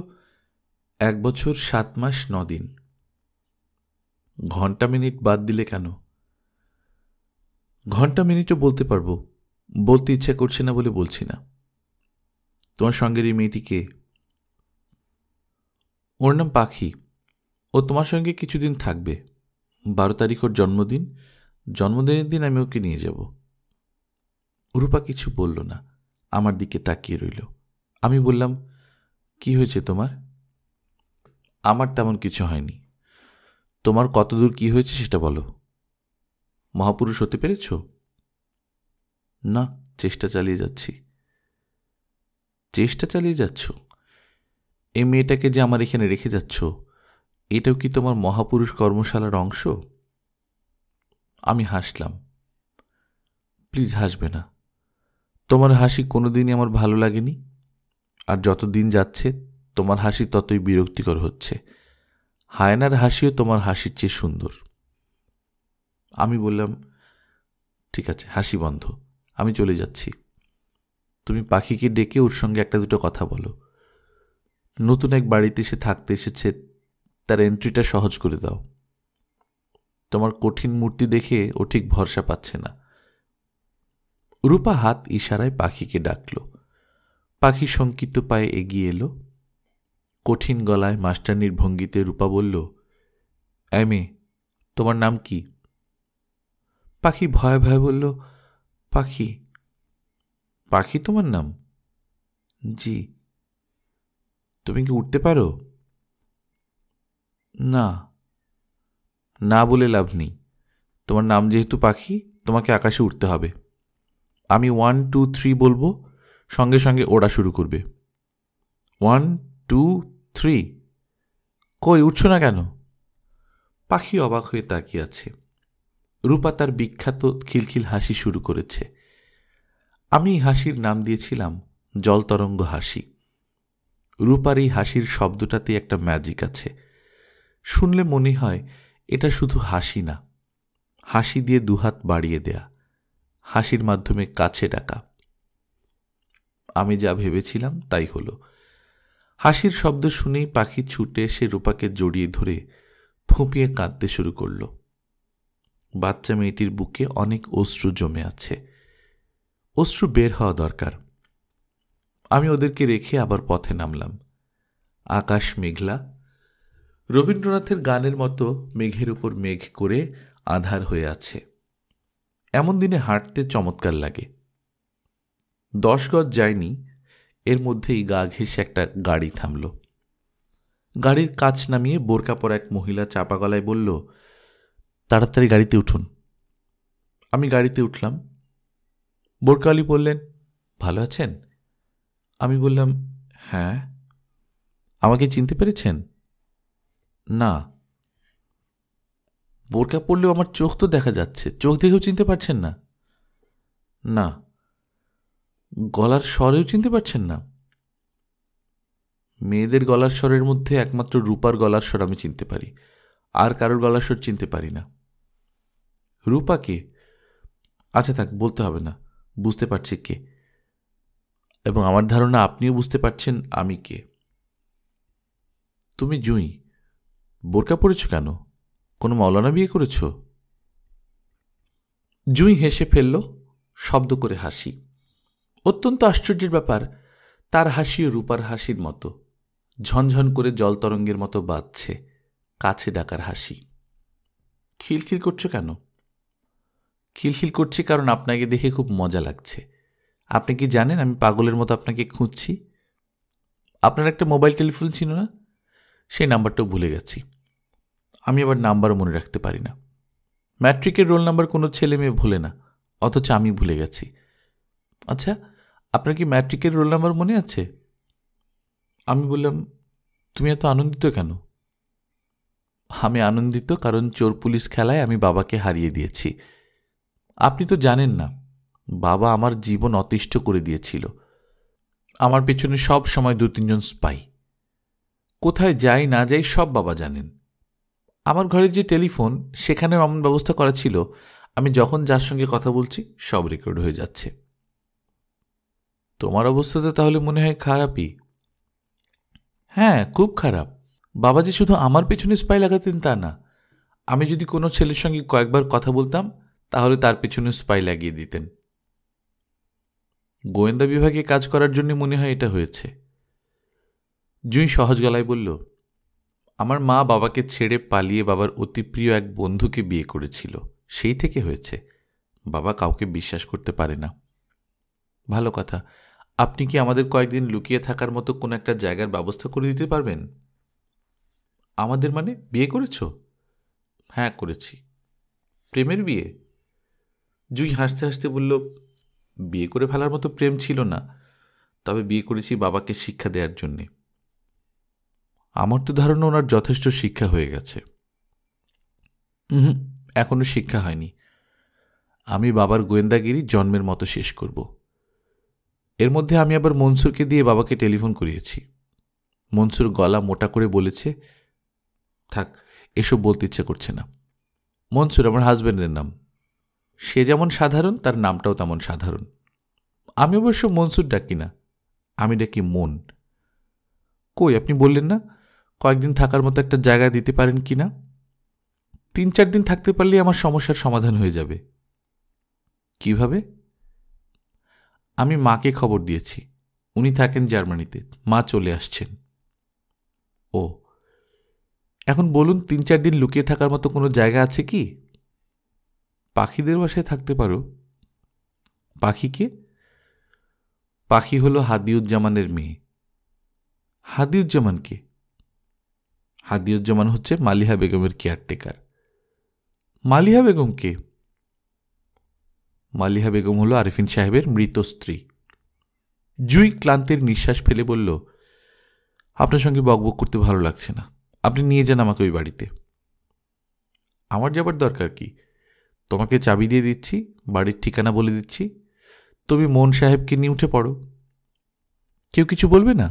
এক বছর সাত মাস ন দিন ঘন্টা মিনিট বাদ দিলে কেন ঘন্টা মিনিটও বলতে পারবো বলতে ইচ্ছা করছে না বলে বলছি না তোমার সঙ্গে এই মেয়েটিকে ওর নাম পাখি ও তোমার সঙ্গে কিছুদিন থাকবে বারো তারিখ ওর জন্মদিন জন্মদিনের দিন আমি ওকে নিয়ে যাব রূপা কিছু বলল না আমার দিকে তাকিয়ে রইল আমি বললাম কি হয়েছে তোমার আমার তেমন কিছু হয়নি তোমার কতদূর কি হয়েছে সেটা বলো মহাপুরুষ হতে পেরেছ না চেষ্টা চালিয়ে যাচ্ছি চেষ্টা চালিয়ে যাচ্ছ এই মেয়েটাকে যে আমার এখানে রেখে যাচ্ছ এটাও কি তোমার মহাপুরুষ কর্মশালার অংশ আমি হাসলাম প্লিজ হাসবে না তোমার হাসি কোনোদিনই আমার ভালো লাগেনি আর যত দিন যাচ্ছে তোমার হাসি ততই বিরক্তিকর হচ্ছে হায়নার হাসিও তোমার হাসির চেয়ে সুন্দর আমি বললাম ঠিক আছে হাসি বন্ধ আমি চলে যাচ্ছি তুমি পাখিকে ডেকে ওর সঙ্গে একটা দুটো কথা বলো নতুন এক বাড়িতে সে থাকতে এসেছে তার এন্ট্রিটা সহজ করে দাও তোমার কঠিন মূর্তি দেখে ও ঠিক ভরসা পাচ্ছে না রূপা হাত ইশারায় পাখিকে ডাকল পাখি শঙ্কিত পায়ে এগিয়ে এলো কঠিন গলায় মাস্টারনির ভঙ্গিতে রূপা বলল অ্যামে তোমার নাম কি পাখি ভয়ে ভয়ে বলল পাখি পাখি তোমার নাম জি তুমি কি উঠতে পারো না না বলে লাভ নেই তোমার নাম যেহেতু পাখি তোমাকে আকাশে উঠতে হবে আমি ওয়ান টু থ্রি বলবো সঙ্গে সঙ্গে ওড়া শুরু করবে ওয়ান টু থ্রি কই উঠছো না কেন পাখি অবাক হয়ে তাকিয়ে আছে রূপা তার বিখ্যাত খিলখিল হাসি শুরু করেছে আমি হাসির নাম দিয়েছিলাম জলতরঙ্গ হাসি রূপার এই হাসির শব্দটাতে একটা ম্যাজিক আছে শুনলে মনে হয় এটা শুধু হাসি না হাসি দিয়ে দুহাত বাড়িয়ে দেয়া হাসির মাধ্যমে কাছে ডাকা আমি যা ভেবেছিলাম তাই হলো হাসির শব্দ শুনেই পাখি ছুটে এসে রূপাকে জড়িয়ে ধরে ফুঁপিয়ে কাঁদতে শুরু করল বাচ্চা মেয়েটির বুকে অনেক অশ্রু জমে আছে অশ্রু বের হওয়া দরকার আমি ওদেরকে রেখে আবার পথে নামলাম আকাশ মেঘলা রবীন্দ্রনাথের গানের মতো মেঘের উপর মেঘ করে আধার হয়ে আছে এমন দিনে হাঁটতে চমৎকার লাগে দশ গজ যায়নি এর মধ্যেই গা ঘেসে একটা গাড়ি থামল গাড়ির কাছ নামিয়ে বোরকা পরা এক মহিলা চাপা গলায় বলল তাড়াতাড়ি গাড়িতে উঠুন আমি গাড়িতে উঠলাম বোরকালি বললেন ভালো আছেন আমি বললাম হ্যাঁ আমাকে চিনতে পেরেছেন না বোরকা পড়লেও আমার চোখ তো দেখা যাচ্ছে চোখ দেখেও চিনতে পারছেন না না গলার স্বরেও চিনতে পারছেন না মেয়েদের গলার স্বরের মধ্যে একমাত্র রূপার গলার স্বর আমি চিনতে পারি আর কারোর গলার স্বর চিনতে পারি না রূপা কে আচ্ছা থাক বলতে হবে না বুঝতে পারছি কে এবং আমার ধারণা আপনিও বুঝতে পারছেন আমি কে তুমি জুঁই বোরকা পড়েছ কেন কোনো মৌলানা বিয়ে করেছ জুঁই হেসে ফেলল শব্দ করে হাসি অত্যন্ত আশ্চর্যের ব্যাপার তার হাসিও রূপার হাসির মতো ঝনঝন করে জল তরঙ্গের মতো বাঁধছে কাছে ডাকার হাসি খিলখিল করছো কেন খিলখিল করছি কারণ আপনাকে দেখে খুব মজা লাগছে আপনি কি জানেন আমি পাগলের মতো আপনাকে খুঁজছি আপনার একটা মোবাইল টেলিফোন ছিল না সেই নাম্বারটাও ভুলে গেছি আমি আবার নাম্বারও মনে রাখতে পারি না ম্যাট্রিকের রোল নাম্বার কোনো ছেলে মেয়ে ভুলে না অথচ আমি ভুলে গেছি আচ্ছা আপনার কি ম্যাট্রিকের রোল নাম্বার মনে আছে আমি বললাম তুমি এত আনন্দিত কেন আমি আনন্দিত কারণ চোর পুলিশ খেলায় আমি বাবাকে হারিয়ে দিয়েছি আপনি তো জানেন না বাবা আমার জীবন অতিষ্ঠ করে দিয়েছিল আমার পেছনে সব সময় দু তিনজন স্পাই কোথায় যাই না যাই সব বাবা জানেন আমার ঘরের যে টেলিফোন সেখানেও এমন ব্যবস্থা করা ছিল আমি যখন যার সঙ্গে কথা বলছি সব রেকর্ড হয়ে যাচ্ছে তোমার অবস্থাতে তাহলে মনে হয় খারাপই হ্যাঁ খুব খারাপ বাবা যে শুধু আমার পেছনে স্পাই লাগাতেন তা না আমি যদি কোনো ছেলের সঙ্গে কয়েকবার কথা বলতাম তাহলে তার পেছনে স্পাই লাগিয়ে দিতেন গোয়েন্দা বিভাগে কাজ করার জন্য মনে হয় এটা হয়েছে জুঁই সহজ গলায় বলল আমার মা বাবাকে ছেড়ে পালিয়ে বাবার অতি প্রিয় এক বন্ধুকে বিয়ে করেছিল সেই থেকে হয়েছে বাবা কাউকে বিশ্বাস করতে পারে না ভালো কথা আপনি কি আমাদের কয়েকদিন লুকিয়ে থাকার মতো কোনো একটা জায়গার ব্যবস্থা করে দিতে পারবেন আমাদের মানে বিয়ে করেছ হ্যাঁ করেছি প্রেমের বিয়ে জুই হাসতে হাসতে বলল বিয়ে করে ফেলার মতো প্রেম ছিল না তবে বিয়ে করেছি বাবাকে শিক্ষা দেওয়ার জন্যে আমার তো ধারণা ওনার যথেষ্ট শিক্ষা হয়ে গেছে হুম এখনও শিক্ষা হয়নি আমি বাবার গোয়েন্দাগিরি জন্মের মতো শেষ করব এর মধ্যে আমি আবার মনসুরকে দিয়ে বাবাকে টেলিফোন করিয়েছি মনসুর গলা মোটা করে বলেছে থাক এসব বলতে ইচ্ছে করছে না মনসুর আমার হাজব্যান্ডের নাম সে যেমন সাধারণ তার নামটাও তেমন সাধারণ আমি অবশ্য মনসুর ডাকি না আমি ডাকি মন কই আপনি বললেন না কয়েকদিন থাকার মতো একটা জায়গা দিতে পারেন কি না তিন চার দিন থাকতে পারলে আমার সমস্যার সমাধান হয়ে যাবে কিভাবে আমি মাকে খবর দিয়েছি উনি থাকেন জার্মানিতে মা চলে আসছেন ও এখন বলুন তিন চার দিন লুকিয়ে থাকার মতো কোনো জায়গা আছে কি পাখিদের বাসায় থাকতে পারো পাখিকে পাখি হলো হাদিউজ্জামানের মেয়ে হাদিউজ্জামানকে হাদিয়ুজ্জামান হচ্ছে মালিহা বেগমের কেয়ারটেকার মালিহা বেগম কে মালিহা বেগম হলো আরিফিন সাহেবের মৃত স্ত্রী জুই ক্লান্তির নিঃশ্বাস ফেলে বলল আপনার সঙ্গে বকবক করতে ভালো লাগছে না আপনি নিয়ে যান আমাকে ওই বাড়িতে আমার যাবার দরকার কি তোমাকে চাবি দিয়ে দিচ্ছি বাড়ির ঠিকানা বলে দিচ্ছি তুমি মন সাহেবকে নিয়ে উঠে পড়ো কেউ কিছু বলবে না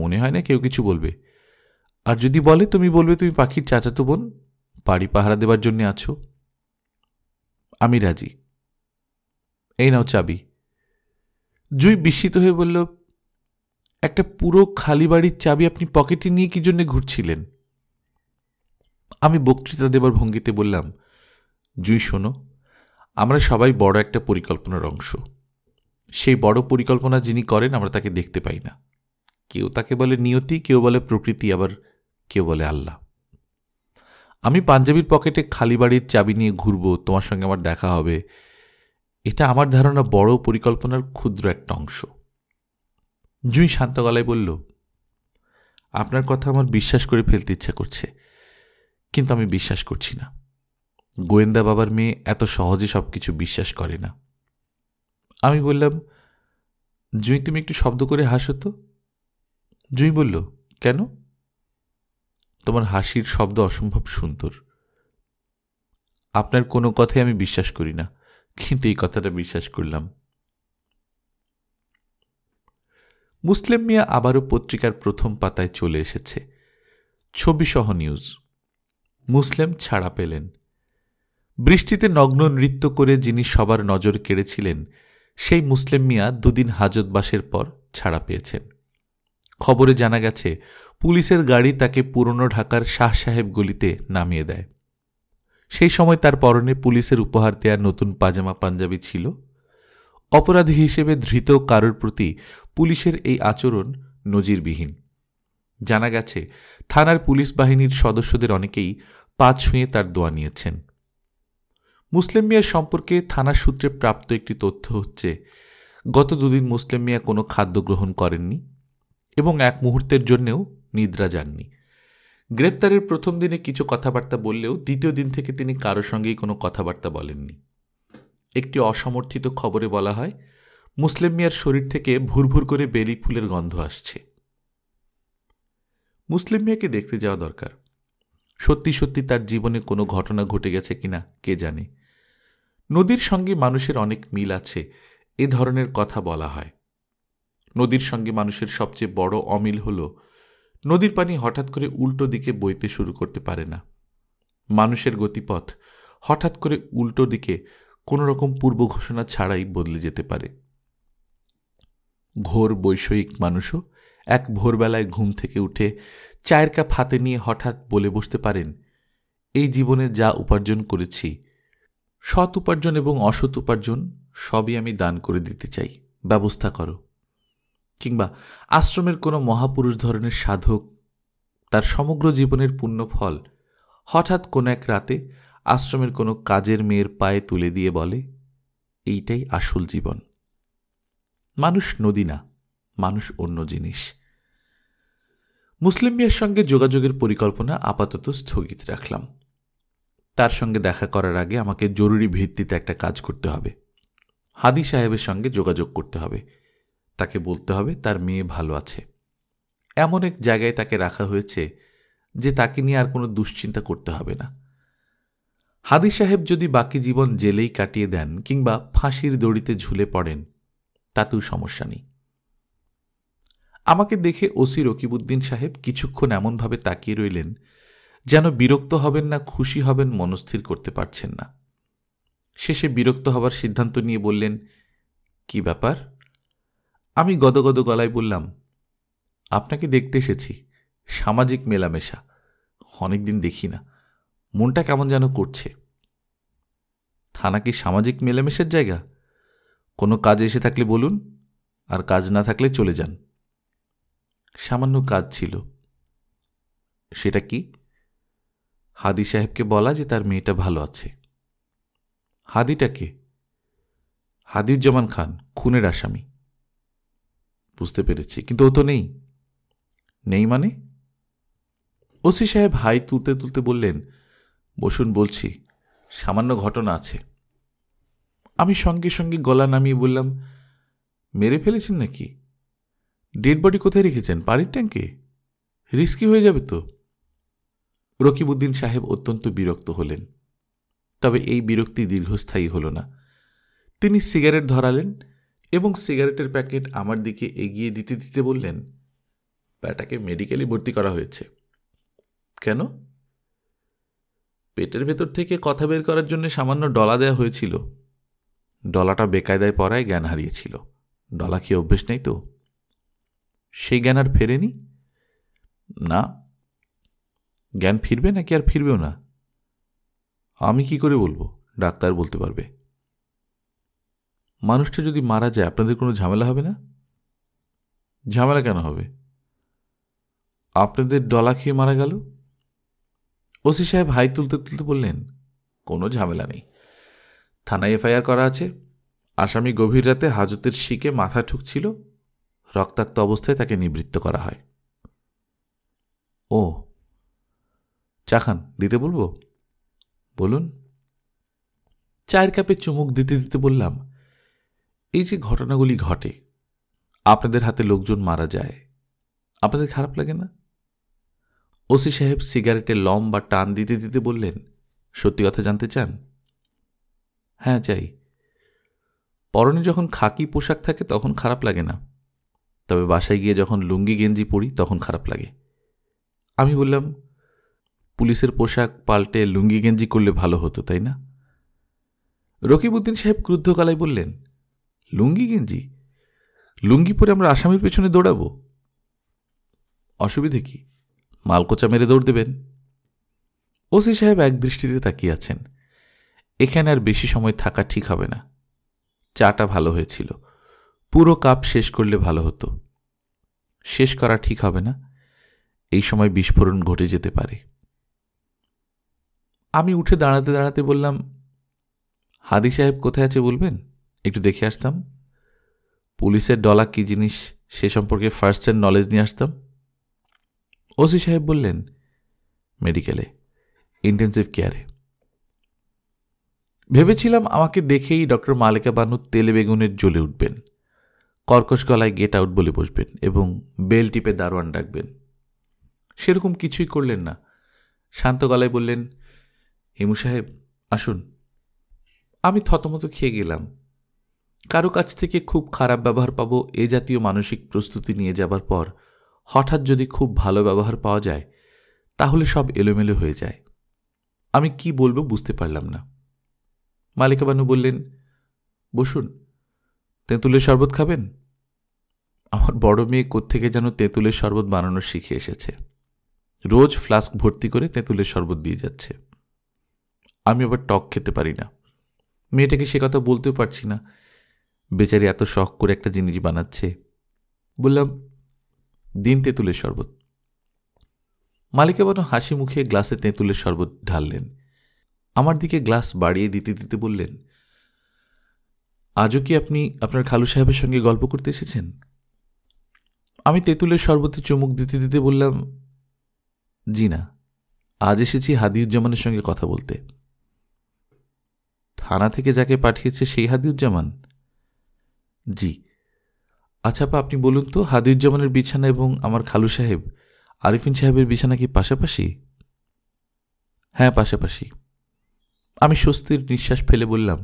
মনে হয় না কেউ কিছু বলবে আর যদি বলে তুমি বলবে তুমি পাখির চাচাতো বোন বাড়ি পাহারা দেবার জন্য আছো আমি রাজি এই নাও চাবি জুই বিস্মিত হয়ে বলল একটা পুরো খালি বাড়ির চাবি আপনি পকেটে নিয়ে কি জন্যে ঘুরছিলেন আমি বক্তৃতা দেবার ভঙ্গিতে বললাম জুই শোনো আমরা সবাই বড় একটা পরিকল্পনার অংশ সেই বড় পরিকল্পনা যিনি করেন আমরা তাকে দেখতে পাই না কেউ তাকে বলে নিয়তি কেউ বলে প্রকৃতি আবার কেউ বলে আল্লাহ আমি পাঞ্জাবির পকেটে খালি বাড়ির চাবি নিয়ে ঘুরবো তোমার সঙ্গে আমার দেখা হবে এটা আমার ধারণা বড় পরিকল্পনার ক্ষুদ্র একটা অংশ জুঁই শান্ত গলায় বলল আপনার কথা আমার বিশ্বাস করে ফেলতে ইচ্ছা করছে কিন্তু আমি বিশ্বাস করছি না গোয়েন্দা বাবার মেয়ে এত সহজে সব কিছু বিশ্বাস করে না আমি বললাম জুঁই তুমি একটু শব্দ করে হাসো তো জুঁই বলল কেন তোমার হাসির শব্দ অসম্ভব সুন্দর আপনার কোনো কথায় আমি বিশ্বাস করি না কিন্তু এই কথাটা বিশ্বাস করলাম মুসলিম মিয়া আবারও পত্রিকার প্রথম পাতায় চলে এসেছে ছবিসহ নিউজ মুসলিম ছাড়া পেলেন বৃষ্টিতে নগ্ন নৃত্য করে যিনি সবার নজর কেড়েছিলেন সেই মুসলিম মিয়া দুদিন হাজতবাসের পর ছাড়া পেয়েছেন খবরে জানা গেছে পুলিশের গাড়ি তাকে পুরনো ঢাকার শাহ সাহেব গলিতে নামিয়ে দেয় সেই সময় তার পরনে পুলিশের উপহার দেয়ার নতুন পাজামা পাঞ্জাবি ছিল অপরাধী হিসেবে ধৃত কারোর প্রতি পুলিশের এই আচরণ নজিরবিহীন জানা গেছে থানার পুলিশ বাহিনীর সদস্যদের অনেকেই পা ছুঁয়ে তার দোয়া নিয়েছেন মুসলিম মিয়ার সম্পর্কে থানার সূত্রে প্রাপ্ত একটি তথ্য হচ্ছে গত দুদিন মুসলিম মিয়া কোনো খাদ্য গ্রহণ করেননি এবং এক মুহূর্তের জন্যেও নিদ্রা যাননি গ্রেপ্তারের প্রথম দিনে কিছু কথাবার্তা বললেও দ্বিতীয় দিন থেকে তিনি কারো সঙ্গেই কোনো কথাবার্তা বলেননি একটি অসমর্থিত খবরে বলা হয় মুসলিম মিয়ার শরীর থেকে ভুরভুর করে বেলি ফুলের গন্ধ আসছে মুসলিম মিয়াকে দেখতে যাওয়া দরকার সত্যি সত্যি তার জীবনে কোনো ঘটনা ঘটে গেছে কিনা কে জানে নদীর সঙ্গে মানুষের অনেক মিল আছে এ ধরনের কথা বলা হয় নদীর সঙ্গে মানুষের সবচেয়ে বড় অমিল হলো নদীর পানি হঠাৎ করে উল্টো দিকে বইতে শুরু করতে পারে না মানুষের গতিপথ হঠাৎ করে উল্টো দিকে কোনো রকম পূর্ব ঘোষণা ছাড়াই বদলে যেতে পারে ঘোর বৈষয়িক মানুষও এক ভোরবেলায় ঘুম থেকে উঠে চায়ের কাপ হাতে নিয়ে হঠাৎ বলে বসতে পারেন এই জীবনে যা উপার্জন করেছি সৎ উপার্জন এবং অসৎ উপার্জন সবই আমি দান করে দিতে চাই ব্যবস্থা করো কিংবা আশ্রমের কোনো মহাপুরুষ ধরনের সাধক তার সমগ্র জীবনের পূর্ণ ফল হঠাৎ কোনো এক রাতে আশ্রমের কোনো কাজের মেয়ের পায়ে তুলে দিয়ে বলে এইটাই আসল জীবন মানুষ নদী না মানুষ অন্য জিনিস মুসলিম মিয়ার সঙ্গে যোগাযোগের পরিকল্পনা আপাতত স্থগিত রাখলাম তার সঙ্গে দেখা করার আগে আমাকে জরুরি ভিত্তিতে একটা কাজ করতে হবে হাদি সাহেবের সঙ্গে যোগাযোগ করতে হবে তাকে বলতে হবে তার মেয়ে ভালো আছে এমন এক জায়গায় তাকে রাখা হয়েছে যে তাকে নিয়ে আর কোনো দুশ্চিন্তা করতে হবে না হাদি সাহেব যদি বাকি জীবন জেলেই কাটিয়ে দেন কিংবা ফাঁসির দড়িতে ঝুলে পড়েন তাতেও সমস্যা নেই আমাকে দেখে ওসি রকিবুদ্দিন সাহেব কিছুক্ষণ এমনভাবে তাকিয়ে রইলেন যেন বিরক্ত হবেন না খুশি হবেন মনস্থির করতে পারছেন না শেষে বিরক্ত হবার সিদ্ধান্ত নিয়ে বললেন কি ব্যাপার আমি গদগদ গলায় বললাম আপনাকে দেখতে এসেছি সামাজিক মেলামেশা অনেকদিন দেখি না মনটা কেমন যেন করছে থানা কি সামাজিক মেলামেশার জায়গা কোনো কাজে এসে থাকলে বলুন আর কাজ না থাকলে চলে যান সামান্য কাজ ছিল সেটা কি হাদি সাহেবকে বলা যে তার মেয়েটা ভালো আছে হাদিটাকে হাদিউজ্জামান খান খুনের আসামি বুঝতে পেরেছি কিন্তু ও তো নেই নেই মানে ওসি সাহেব হাই তুলতে তুলতে বললেন বসুন বলছি সামান্য ঘটনা আছে আমি সঙ্গে সঙ্গে গলা নামিয়ে বললাম মেরে ফেলেছেন নাকি ডেড বডি কোথায় রেখেছেন পানির ট্যাঙ্কে রিস্কি হয়ে যাবে তো রকিবউদ্দিন সাহেব অত্যন্ত বিরক্ত হলেন তবে এই বিরক্তি দীর্ঘস্থায়ী হল না তিনি সিগারেট ধরালেন এবং সিগারেটের প্যাকেট আমার দিকে এগিয়ে দিতে দিতে বললেন ব্যাটাকে মেডিকেলে ভর্তি করা হয়েছে কেন পেটের ভেতর থেকে কথা বের করার জন্য সামান্য ডলা দেয়া হয়েছিল ডলাটা বেকায়দায় পড়ায় জ্ঞান হারিয়েছিল ডলা খেয়ে অভ্যেস নেই তো সেই জ্ঞান আর ফেরেনি না জ্ঞান ফিরবে নাকি আর ফিরবেও না আমি কি করে বলবো ডাক্তার বলতে পারবে মানুষটা যদি মারা যায় আপনাদের কোনো ঝামেলা হবে না ঝামেলা কেন হবে আপনাদের ডলা খেয়ে মারা গেল ওসি সাহেব হাই তুলতে তুলতে বললেন কোনো ঝামেলা নেই থানায় এফআইআর করা আছে আসামি গভীর রাতে হাজতের শিকে মাথা ঠুকছিল রক্তাক্ত অবস্থায় তাকে নিবৃত্ত করা হয় ও চা খান দিতে বলবো বলুন চায়ের কাপে চুমুক দিতে দিতে বললাম এই যে ঘটনাগুলি ঘটে আপনাদের হাতে লোকজন মারা যায় আপনাদের খারাপ লাগে না ওসি সাহেব সিগারেটে লম্বা টান দিতে দিতে বললেন সত্যি কথা জানতে চান হ্যাঁ চাই পরনে যখন খাকি পোশাক থাকে তখন খারাপ লাগে না তবে বাসায় গিয়ে যখন লুঙ্গি গেঞ্জি পরি তখন খারাপ লাগে আমি বললাম পুলিশের পোশাক পাল্টে লুঙ্গি গেঞ্জি করলে ভালো হতো তাই না রকিবউদ্দিন সাহেব ক্রুদ্ধ বললেন লুঙ্গি গেঞ্জি লুঙ্গি পরে আমরা আসামির পেছনে দৌড়াব অসুবিধে কি মালকোচা মেরে দৌড় দেবেন ওসি সাহেব এক দৃষ্টিতে তাকিয়ে আছেন এখানে আর বেশি সময় থাকা ঠিক হবে না চাটা ভালো হয়েছিল পুরো কাপ শেষ করলে ভালো হতো শেষ করা ঠিক হবে না এই সময় বিস্ফোরণ ঘটে যেতে পারে আমি উঠে দাঁড়াতে দাঁড়াতে বললাম হাদি সাহেব কোথায় আছে বলবেন একটু দেখে আসতাম পুলিশের ডলা কী জিনিস সে সম্পর্কে ফার্স্ট হ্যান্ড নলেজ নিয়ে আসতাম ওসি সাহেব বললেন মেডিকেলে ইন্টেন্সিভ কেয়ারে ভেবেছিলাম আমাকে দেখেই ডক্টর মালিকা বানু তেলে বেগুনের জ্বলে উঠবেন কর্কশ গলায় গেট আউট বলে বসবেন এবং বেল টিপে দারোয়ান ডাকবেন সেরকম কিছুই করলেন না শান্ত গলায় বললেন হিমু সাহেব আসুন আমি থতমত খেয়ে গেলাম কারো কাছ থেকে খুব খারাপ ব্যবহার পাবো এ জাতীয় মানসিক প্রস্তুতি নিয়ে যাবার পর হঠাৎ যদি খুব ভালো ব্যবহার পাওয়া যায় তাহলে সব এলোমেলো হয়ে যায় আমি কি বলবো বুঝতে পারলাম না মালিকাবানু বললেন বসুন তেঁতুলের শরবত খাবেন আমার বড় মেয়ে কোত্থেকে যেন তেঁতুলের শরবত বানানো শিখে এসেছে রোজ ফ্লাস্ক ভর্তি করে তেঁতুলের শরবত দিয়ে যাচ্ছে আমি আবার টক খেতে পারি না মেয়েটাকে সে কথা বলতেও পারছি না বেচারি এত শখ করে একটা জিনিস বানাচ্ছে বললাম দিন তেঁতুলের শরবত বলো হাসি মুখে গ্লাসে তেঁতুলের শরবত ঢাললেন আমার দিকে গ্লাস বাড়িয়ে দিতে দিতে বললেন আজও কি আপনি আপনার খালু সাহেবের সঙ্গে গল্প করতে এসেছেন আমি তেঁতুলের শরবতে চুমুক দিতে দিতে বললাম জি না আজ এসেছি হাদিউজ্জামানের সঙ্গে কথা বলতে থানা থেকে যাকে পাঠিয়েছে সেই হাদিউজ্জামান জি আচ্ছা আপা আপনি বলুন তো হাদিউজ্জামানের বিছানা এবং আমার খালু সাহেব আরিফিন সাহেবের বিছানা কি পাশাপাশি হ্যাঁ পাশাপাশি আমি স্বস্তির নিঃশ্বাস ফেলে বললাম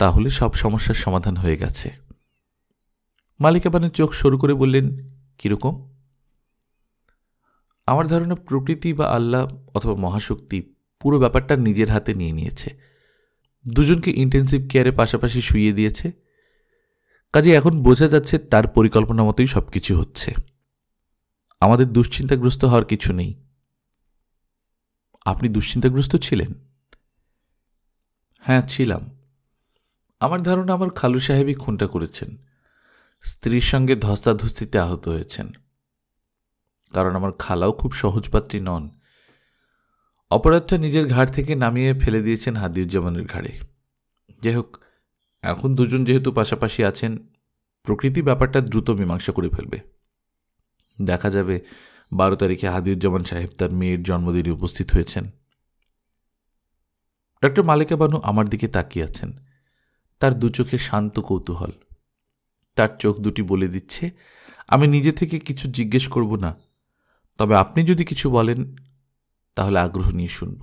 তাহলে সব সমস্যার সমাধান হয়ে গেছে মালিকাবানের চোখ সরু করে বললেন কীরকম আমার ধারণা প্রকৃতি বা আল্লাহ অথবা মহাশক্তি পুরো ব্যাপারটা নিজের হাতে নিয়ে নিয়েছে দুজনকে ইন্টেন্সিভ কেয়ারে পাশাপাশি শুইয়ে দিয়েছে কাজে এখন বোঝা যাচ্ছে তার পরিকল্পনা মতোই সব কিছু হচ্ছে আমাদের দুশ্চিন্তাগ্রস্ত হওয়ার কিছু নেই আপনি দুশ্চিন্তাগ্রস্ত ছিলেন হ্যাঁ ছিলাম আমার ধারণা আমার খালু সাহেবই খুনটা করেছেন স্ত্রীর সঙ্গে ধস্তাধস্তিতে আহত হয়েছেন কারণ আমার খালাও খুব সহজপাত্রী নন অপরাধটা নিজের ঘাট থেকে নামিয়ে ফেলে দিয়েছেন হাদিউজ্জামানের ঘাড়ে যাই হোক এখন দুজন যেহেতু পাশাপাশি আছেন প্রকৃতি ব্যাপারটা দ্রুত মীমাংসা করে ফেলবে দেখা যাবে বারো তারিখে হাদিউজ্জামান সাহেব তার মেয়ের জন্মদিনে উপস্থিত হয়েছেন ডক্টর মালিকা বানু আমার দিকে তাকিয়ে আছেন তার দু চোখে শান্ত কৌতূহল তার চোখ দুটি বলে দিচ্ছে আমি নিজে থেকে কিছু জিজ্ঞেস করব না তবে আপনি যদি কিছু বলেন তাহলে আগ্রহ নিয়ে শুনব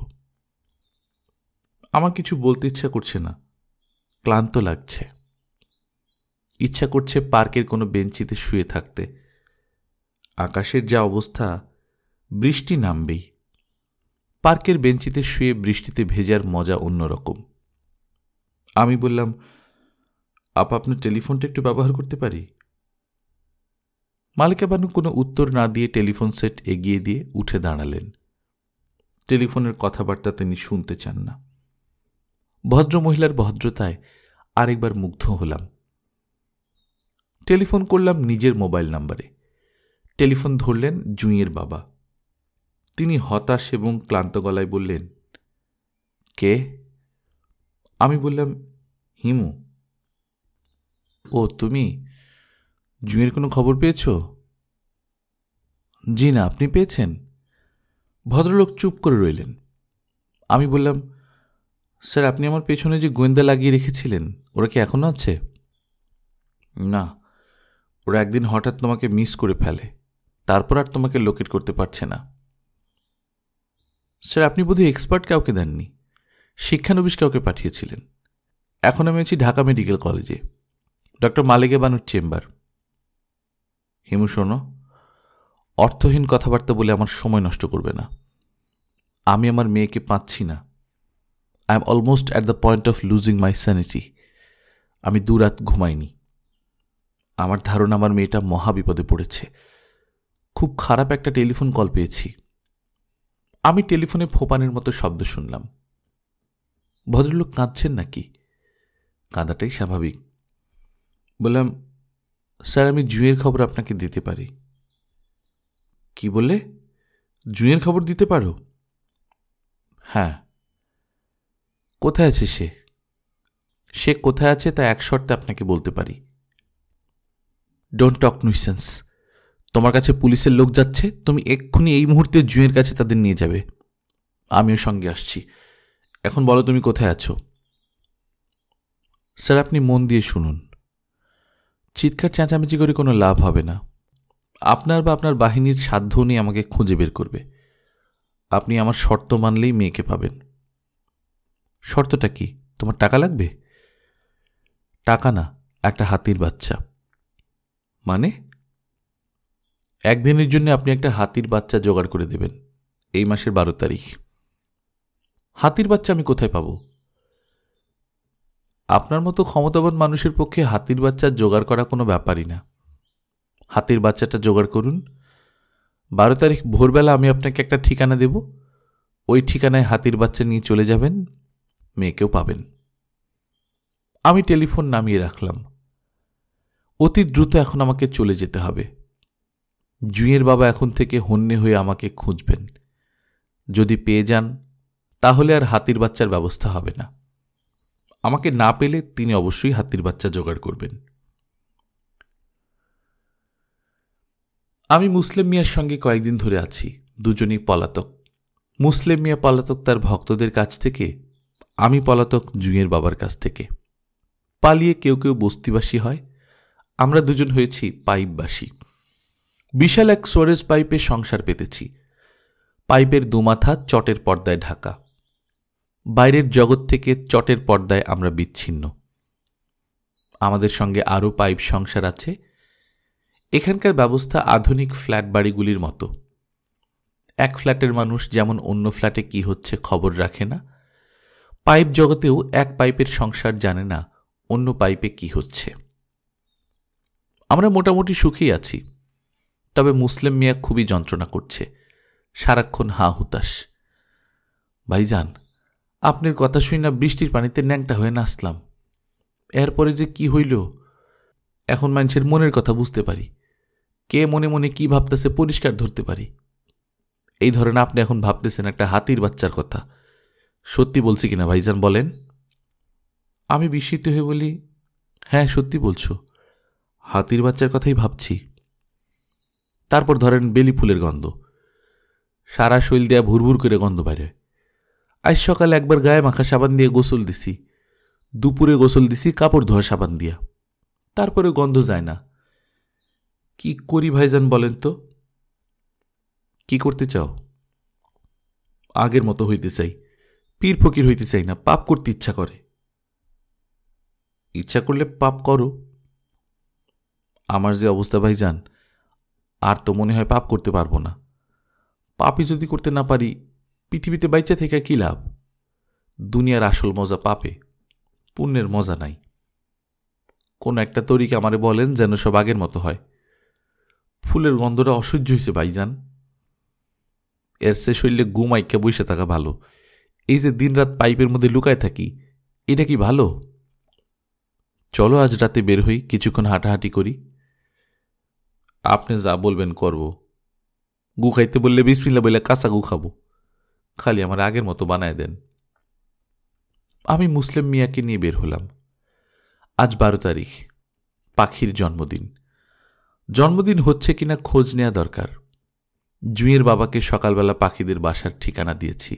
আমার কিছু বলতে ইচ্ছা করছে না ক্লান্ত লাগছে ইচ্ছা করছে পার্কের কোনো বেঞ্চিতে শুয়ে থাকতে আকাশের যা অবস্থা বৃষ্টি নামবেই পার্কের বেঞ্চিতে শুয়ে বৃষ্টিতে ভেজার মজা অন্যরকম আমি বললাম আপ আপনার টেলিফোনটা একটু ব্যবহার করতে পারি মালিকা বানু কোনো উত্তর না দিয়ে টেলিফোন সেট এগিয়ে দিয়ে উঠে দাঁড়ালেন টেলিফোনের কথাবার্তা তিনি শুনতে চান না ভদ্রমহিলার ভদ্রতায় আরেকবার মুগ্ধ হলাম টেলিফোন করলাম নিজের মোবাইল নাম্বারে টেলিফোন ধরলেন জুঁইয়ের বাবা তিনি হতাশ এবং ক্লান্ত গলায় বললেন কে আমি বললাম হিমু ও তুমি জুঁয়ের কোনো খবর পেয়েছ জি না আপনি পেয়েছেন ভদ্রলোক চুপ করে রইলেন আমি বললাম স্যার আপনি আমার পেছনে যে গোয়েন্দা লাগিয়ে রেখেছিলেন ওরা কি এখনও আছে না ওরা একদিন হঠাৎ তোমাকে মিস করে ফেলে তারপর আর তোমাকে লোকেট করতে পারছে না স্যার আপনি বোধহয় এক্সপার্ট কাউকে দেননি শিক্ষানবিশ কাউকে পাঠিয়েছিলেন এখন আমি আছি ঢাকা মেডিকেল কলেজে ডক্টর মালিকে বানুর চেম্বার হিমু শোনো অর্থহীন কথাবার্তা বলে আমার সময় নষ্ট করবে না আমি আমার মেয়েকে পাচ্ছি না I am almost at the point of losing my sanity আমি দু রাত ঘুমাইনি আমার ধারণা আমার মেয়েটা মহাবিপদে পড়েছে খুব খারাপ একটা টেলিফোন কল পেয়েছি আমি টেলিফোনে ফোপানের মতো শব্দ শুনলাম ভদ্রলোক কাঁদছেন নাকি কাঁদাটাই স্বাভাবিক বললাম স্যার আমি জুঁয়ের খবর আপনাকে দিতে পারি কি বললে জুঁয়ের খবর দিতে পারো হ্যাঁ কোথায় আছে সে সে কোথায় আছে তা এক শর্তে আপনাকে বলতে পারি ডোন্ট টক নুইসেন্স তোমার কাছে পুলিশের লোক যাচ্ছে তুমি এক্ষুনি এই মুহূর্তে জুয়ের কাছে তাদের নিয়ে যাবে আমিও সঙ্গে আসছি এখন বলো তুমি কোথায় আছো স্যার আপনি মন দিয়ে শুনুন চিৎকার চেঁচামেচি করে কোনো লাভ হবে না আপনার বা আপনার বাহিনীর সাধ্য নিয়ে আমাকে খুঁজে বের করবে আপনি আমার শর্ত মানলেই মেয়েকে পাবেন শর্তটা কি তোমার টাকা লাগবে টাকা না একটা হাতির বাচ্চা মানে একদিনের জন্য আপনি একটা হাতির বাচ্চা জোগাড় করে দেবেন এই মাসের বারো তারিখ হাতির বাচ্চা আমি কোথায় পাবো আপনার মতো ক্ষমতাবান মানুষের পক্ষে হাতির বাচ্চা জোগাড় করা কোনো ব্যাপারই না হাতির বাচ্চাটা জোগাড় করুন বারো তারিখ ভোরবেলা আমি আপনাকে একটা ঠিকানা দেব ওই ঠিকানায় হাতির বাচ্চা নিয়ে চলে যাবেন মেয়েকেও পাবেন আমি টেলিফোন নামিয়ে রাখলাম অতি দ্রুত এখন আমাকে চলে যেতে হবে জুঁয়ের বাবা এখন থেকে হন্যে হয়ে আমাকে খুঁজবেন যদি পেয়ে যান তাহলে আর হাতির বাচ্চার ব্যবস্থা হবে না আমাকে না পেলে তিনি অবশ্যই হাতির বাচ্চা জোগাড় করবেন আমি মুসলিম মিয়ার সঙ্গে কয়েকদিন ধরে আছি দুজনই পলাতক মুসলিম মিয়া পলাতক তার ভক্তদের কাছ থেকে আমি পলাতক জুঁয়ের বাবার কাছ থেকে পালিয়ে কেউ কেউ বস্তিবাসী হয় আমরা দুজন হয়েছি পাইপবাসী বিশাল এক সোয়ারেজ পাইপে সংসার পেতেছি পাইপের দুমাথা চটের পর্দায় ঢাকা বাইরের জগৎ থেকে চটের পর্দায় আমরা বিচ্ছিন্ন আমাদের সঙ্গে আরও পাইপ সংসার আছে এখানকার ব্যবস্থা আধুনিক ফ্ল্যাট বাড়িগুলির মতো এক ফ্ল্যাটের মানুষ যেমন অন্য ফ্ল্যাটে কি হচ্ছে খবর রাখে না পাইপ জগতেও এক পাইপের সংসার জানে না অন্য পাইপে কি হচ্ছে আমরা মোটামুটি সুখেই আছি তবে মুসলিম মিয়া খুবই যন্ত্রণা করছে সারাক্ষণ হা হুতাশ যান আপনার কথা শুনে না বৃষ্টির পানিতে ন্যাংটা হয়ে নাচলাম এরপরে যে কি হইল এখন মানুষের মনের কথা বুঝতে পারি কে মনে মনে কি ভাবতেছে পরিষ্কার ধরতে পারি এই ধরেন আপনি এখন ভাবতেছেন একটা হাতির বাচ্চার কথা সত্যি বলছি কিনা ভাইজান বলেন আমি বিস্মিত হয়ে বলি হ্যাঁ সত্যি বলছো হাতির বাচ্চার কথাই ভাবছি তারপর ধরেন বেলি ফুলের গন্ধ সারা শৈল দেয়া ভুরভুর করে গন্ধ বাইরে আজ সকালে একবার গায়ে মাখা সাবান দিয়ে গোসল দিছি দুপুরে গোসল দিছি কাপড় ধোয়া সাবান দিয়া তারপরে গন্ধ যায় না কি করি ভাইজান বলেন তো কি করতে চাও আগের মতো হইতে চাই পীর ফকির হইতে চাই না পাপ করতে ইচ্ছা করে ইচ্ছা করলে পাপ করো আমার যে অবস্থা ভাই যান আর তো মনে হয় পাপ করতে পারবো না পাপই যদি করতে না পারি পৃথিবীতে বাইচা থেকে কি লাভ দুনিয়ার আসল মজা পাপে পুণ্যের মজা নাই কোন একটা তরিকে আমারে বলেন যেন সব আগের মতো হয় ফুলের গন্ধটা অসহ্য হয়েছে ভাইজান এর সে গুম আইকা বসে থাকা ভালো এই যে দিনরাত পাইপের মধ্যে লুকায় থাকি এটা কি ভালো চলো আজ রাতে বের হই কিছুক্ষণ হাঁটাহাঁটি করি আপনি যা বলবেন করব গু খাইতে বললে বিসমিল্লা বললে কাঁচা গু খাবো খালি আমার আগের মতো বানায় দেন আমি মুসলিম মিয়াকে নিয়ে বের হলাম আজ বারো তারিখ পাখির জন্মদিন জন্মদিন হচ্ছে কিনা খোঁজ নেওয়া দরকার জুঁয়ের বাবাকে সকালবেলা পাখিদের বাসার ঠিকানা দিয়েছি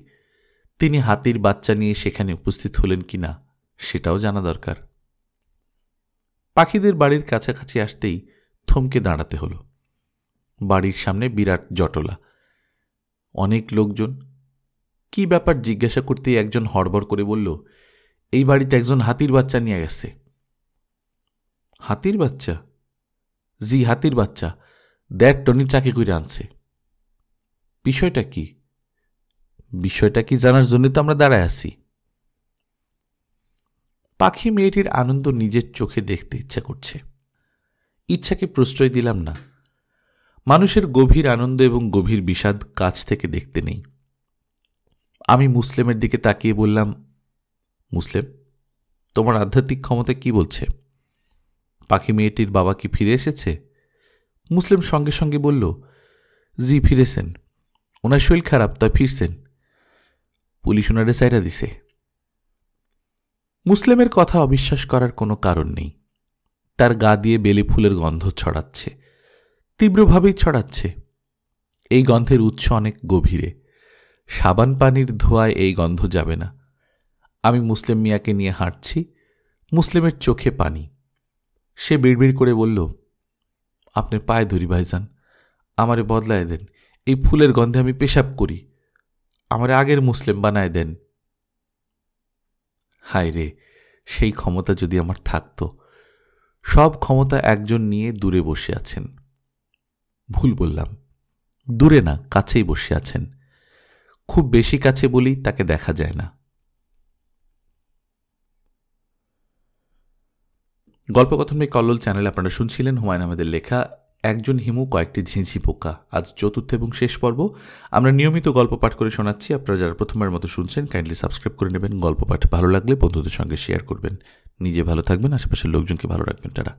তিনি হাতির বাচ্চা নিয়ে সেখানে উপস্থিত হলেন কিনা সেটাও জানা দরকার পাখিদের বাড়ির কাছাকাছি আসতেই থমকে দাঁড়াতে হলো বাড়ির সামনে বিরাট জটলা অনেক লোকজন কি ব্যাপার জিজ্ঞাসা করতেই একজন হড়বড় করে বলল এই বাড়িতে একজন হাতির বাচ্চা নিয়ে গেছে হাতির বাচ্চা জি হাতির বাচ্চা দেড় টনি ট্রাকে করে আনছে বিষয়টা কি বিষয়টা কি জানার জন্য তো আমরা দাঁড়ায় আছি পাখি মেয়েটির আনন্দ নিজের চোখে দেখতে ইচ্ছা করছে ইচ্ছাকে প্রশ্রয় দিলাম না মানুষের গভীর আনন্দ এবং গভীর বিষাদ কাছ থেকে দেখতে নেই আমি মুসলিমের দিকে তাকিয়ে বললাম মুসলিম তোমার আধ্যাত্মিক ক্ষমতা কি বলছে পাখি মেয়েটির বাবা কি ফিরে এসেছে মুসলিম সঙ্গে সঙ্গে বলল জি ফিরেছেন ওনার শরীর খারাপ তাই ফিরছেন পুলিশ ওনারে সাইরা দিছে মুসলেমের কথা অবিশ্বাস করার কোনো কারণ নেই তার গা দিয়ে বেলি ফুলের গন্ধ ছড়াচ্ছে তীব্রভাবেই ছড়াচ্ছে এই গন্ধের উৎস অনেক গভীরে সাবান পানির ধোয়ায় এই গন্ধ যাবে না আমি মুসলিম মিয়াকে নিয়ে হাঁটছি মুসলিমের চোখে পানি সে বিড়বিড় করে বলল আপনি পায়ে ধরি ভাইজান আমারে বদলায় দেন এই ফুলের গন্ধে আমি পেশাব করি আমার আগের মুসলিম বানায় দেন হায় রে সেই ক্ষমতা যদি আমার থাকত সব ক্ষমতা একজন নিয়ে দূরে বসে আছেন ভুল বললাম দূরে না কাছেই বসে আছেন খুব বেশি কাছে বলেই তাকে দেখা যায় না গল্পকথন মেয়ে কল্লোল চ্যানেলে আপনারা শুনছিলেন হুমায়ুন আহমেদের লেখা একজন হিমু কয়েকটি ঝিঁঝি পোকা আজ চতুর্থ এবং শেষ পর্ব আমরা নিয়মিত গল্প পাঠ করে শোনাচ্ছি আপনারা যারা প্রথমবার মতো শুনছেন কাইন্ডলি সাবস্ক্রাইব করে নেবেন গল্প পাঠ ভালো লাগলে বন্ধুদের সঙ্গে শেয়ার করবেন নিজে ভালো থাকবেন আশেপাশের লোকজনকে ভালো রাখবেন তারা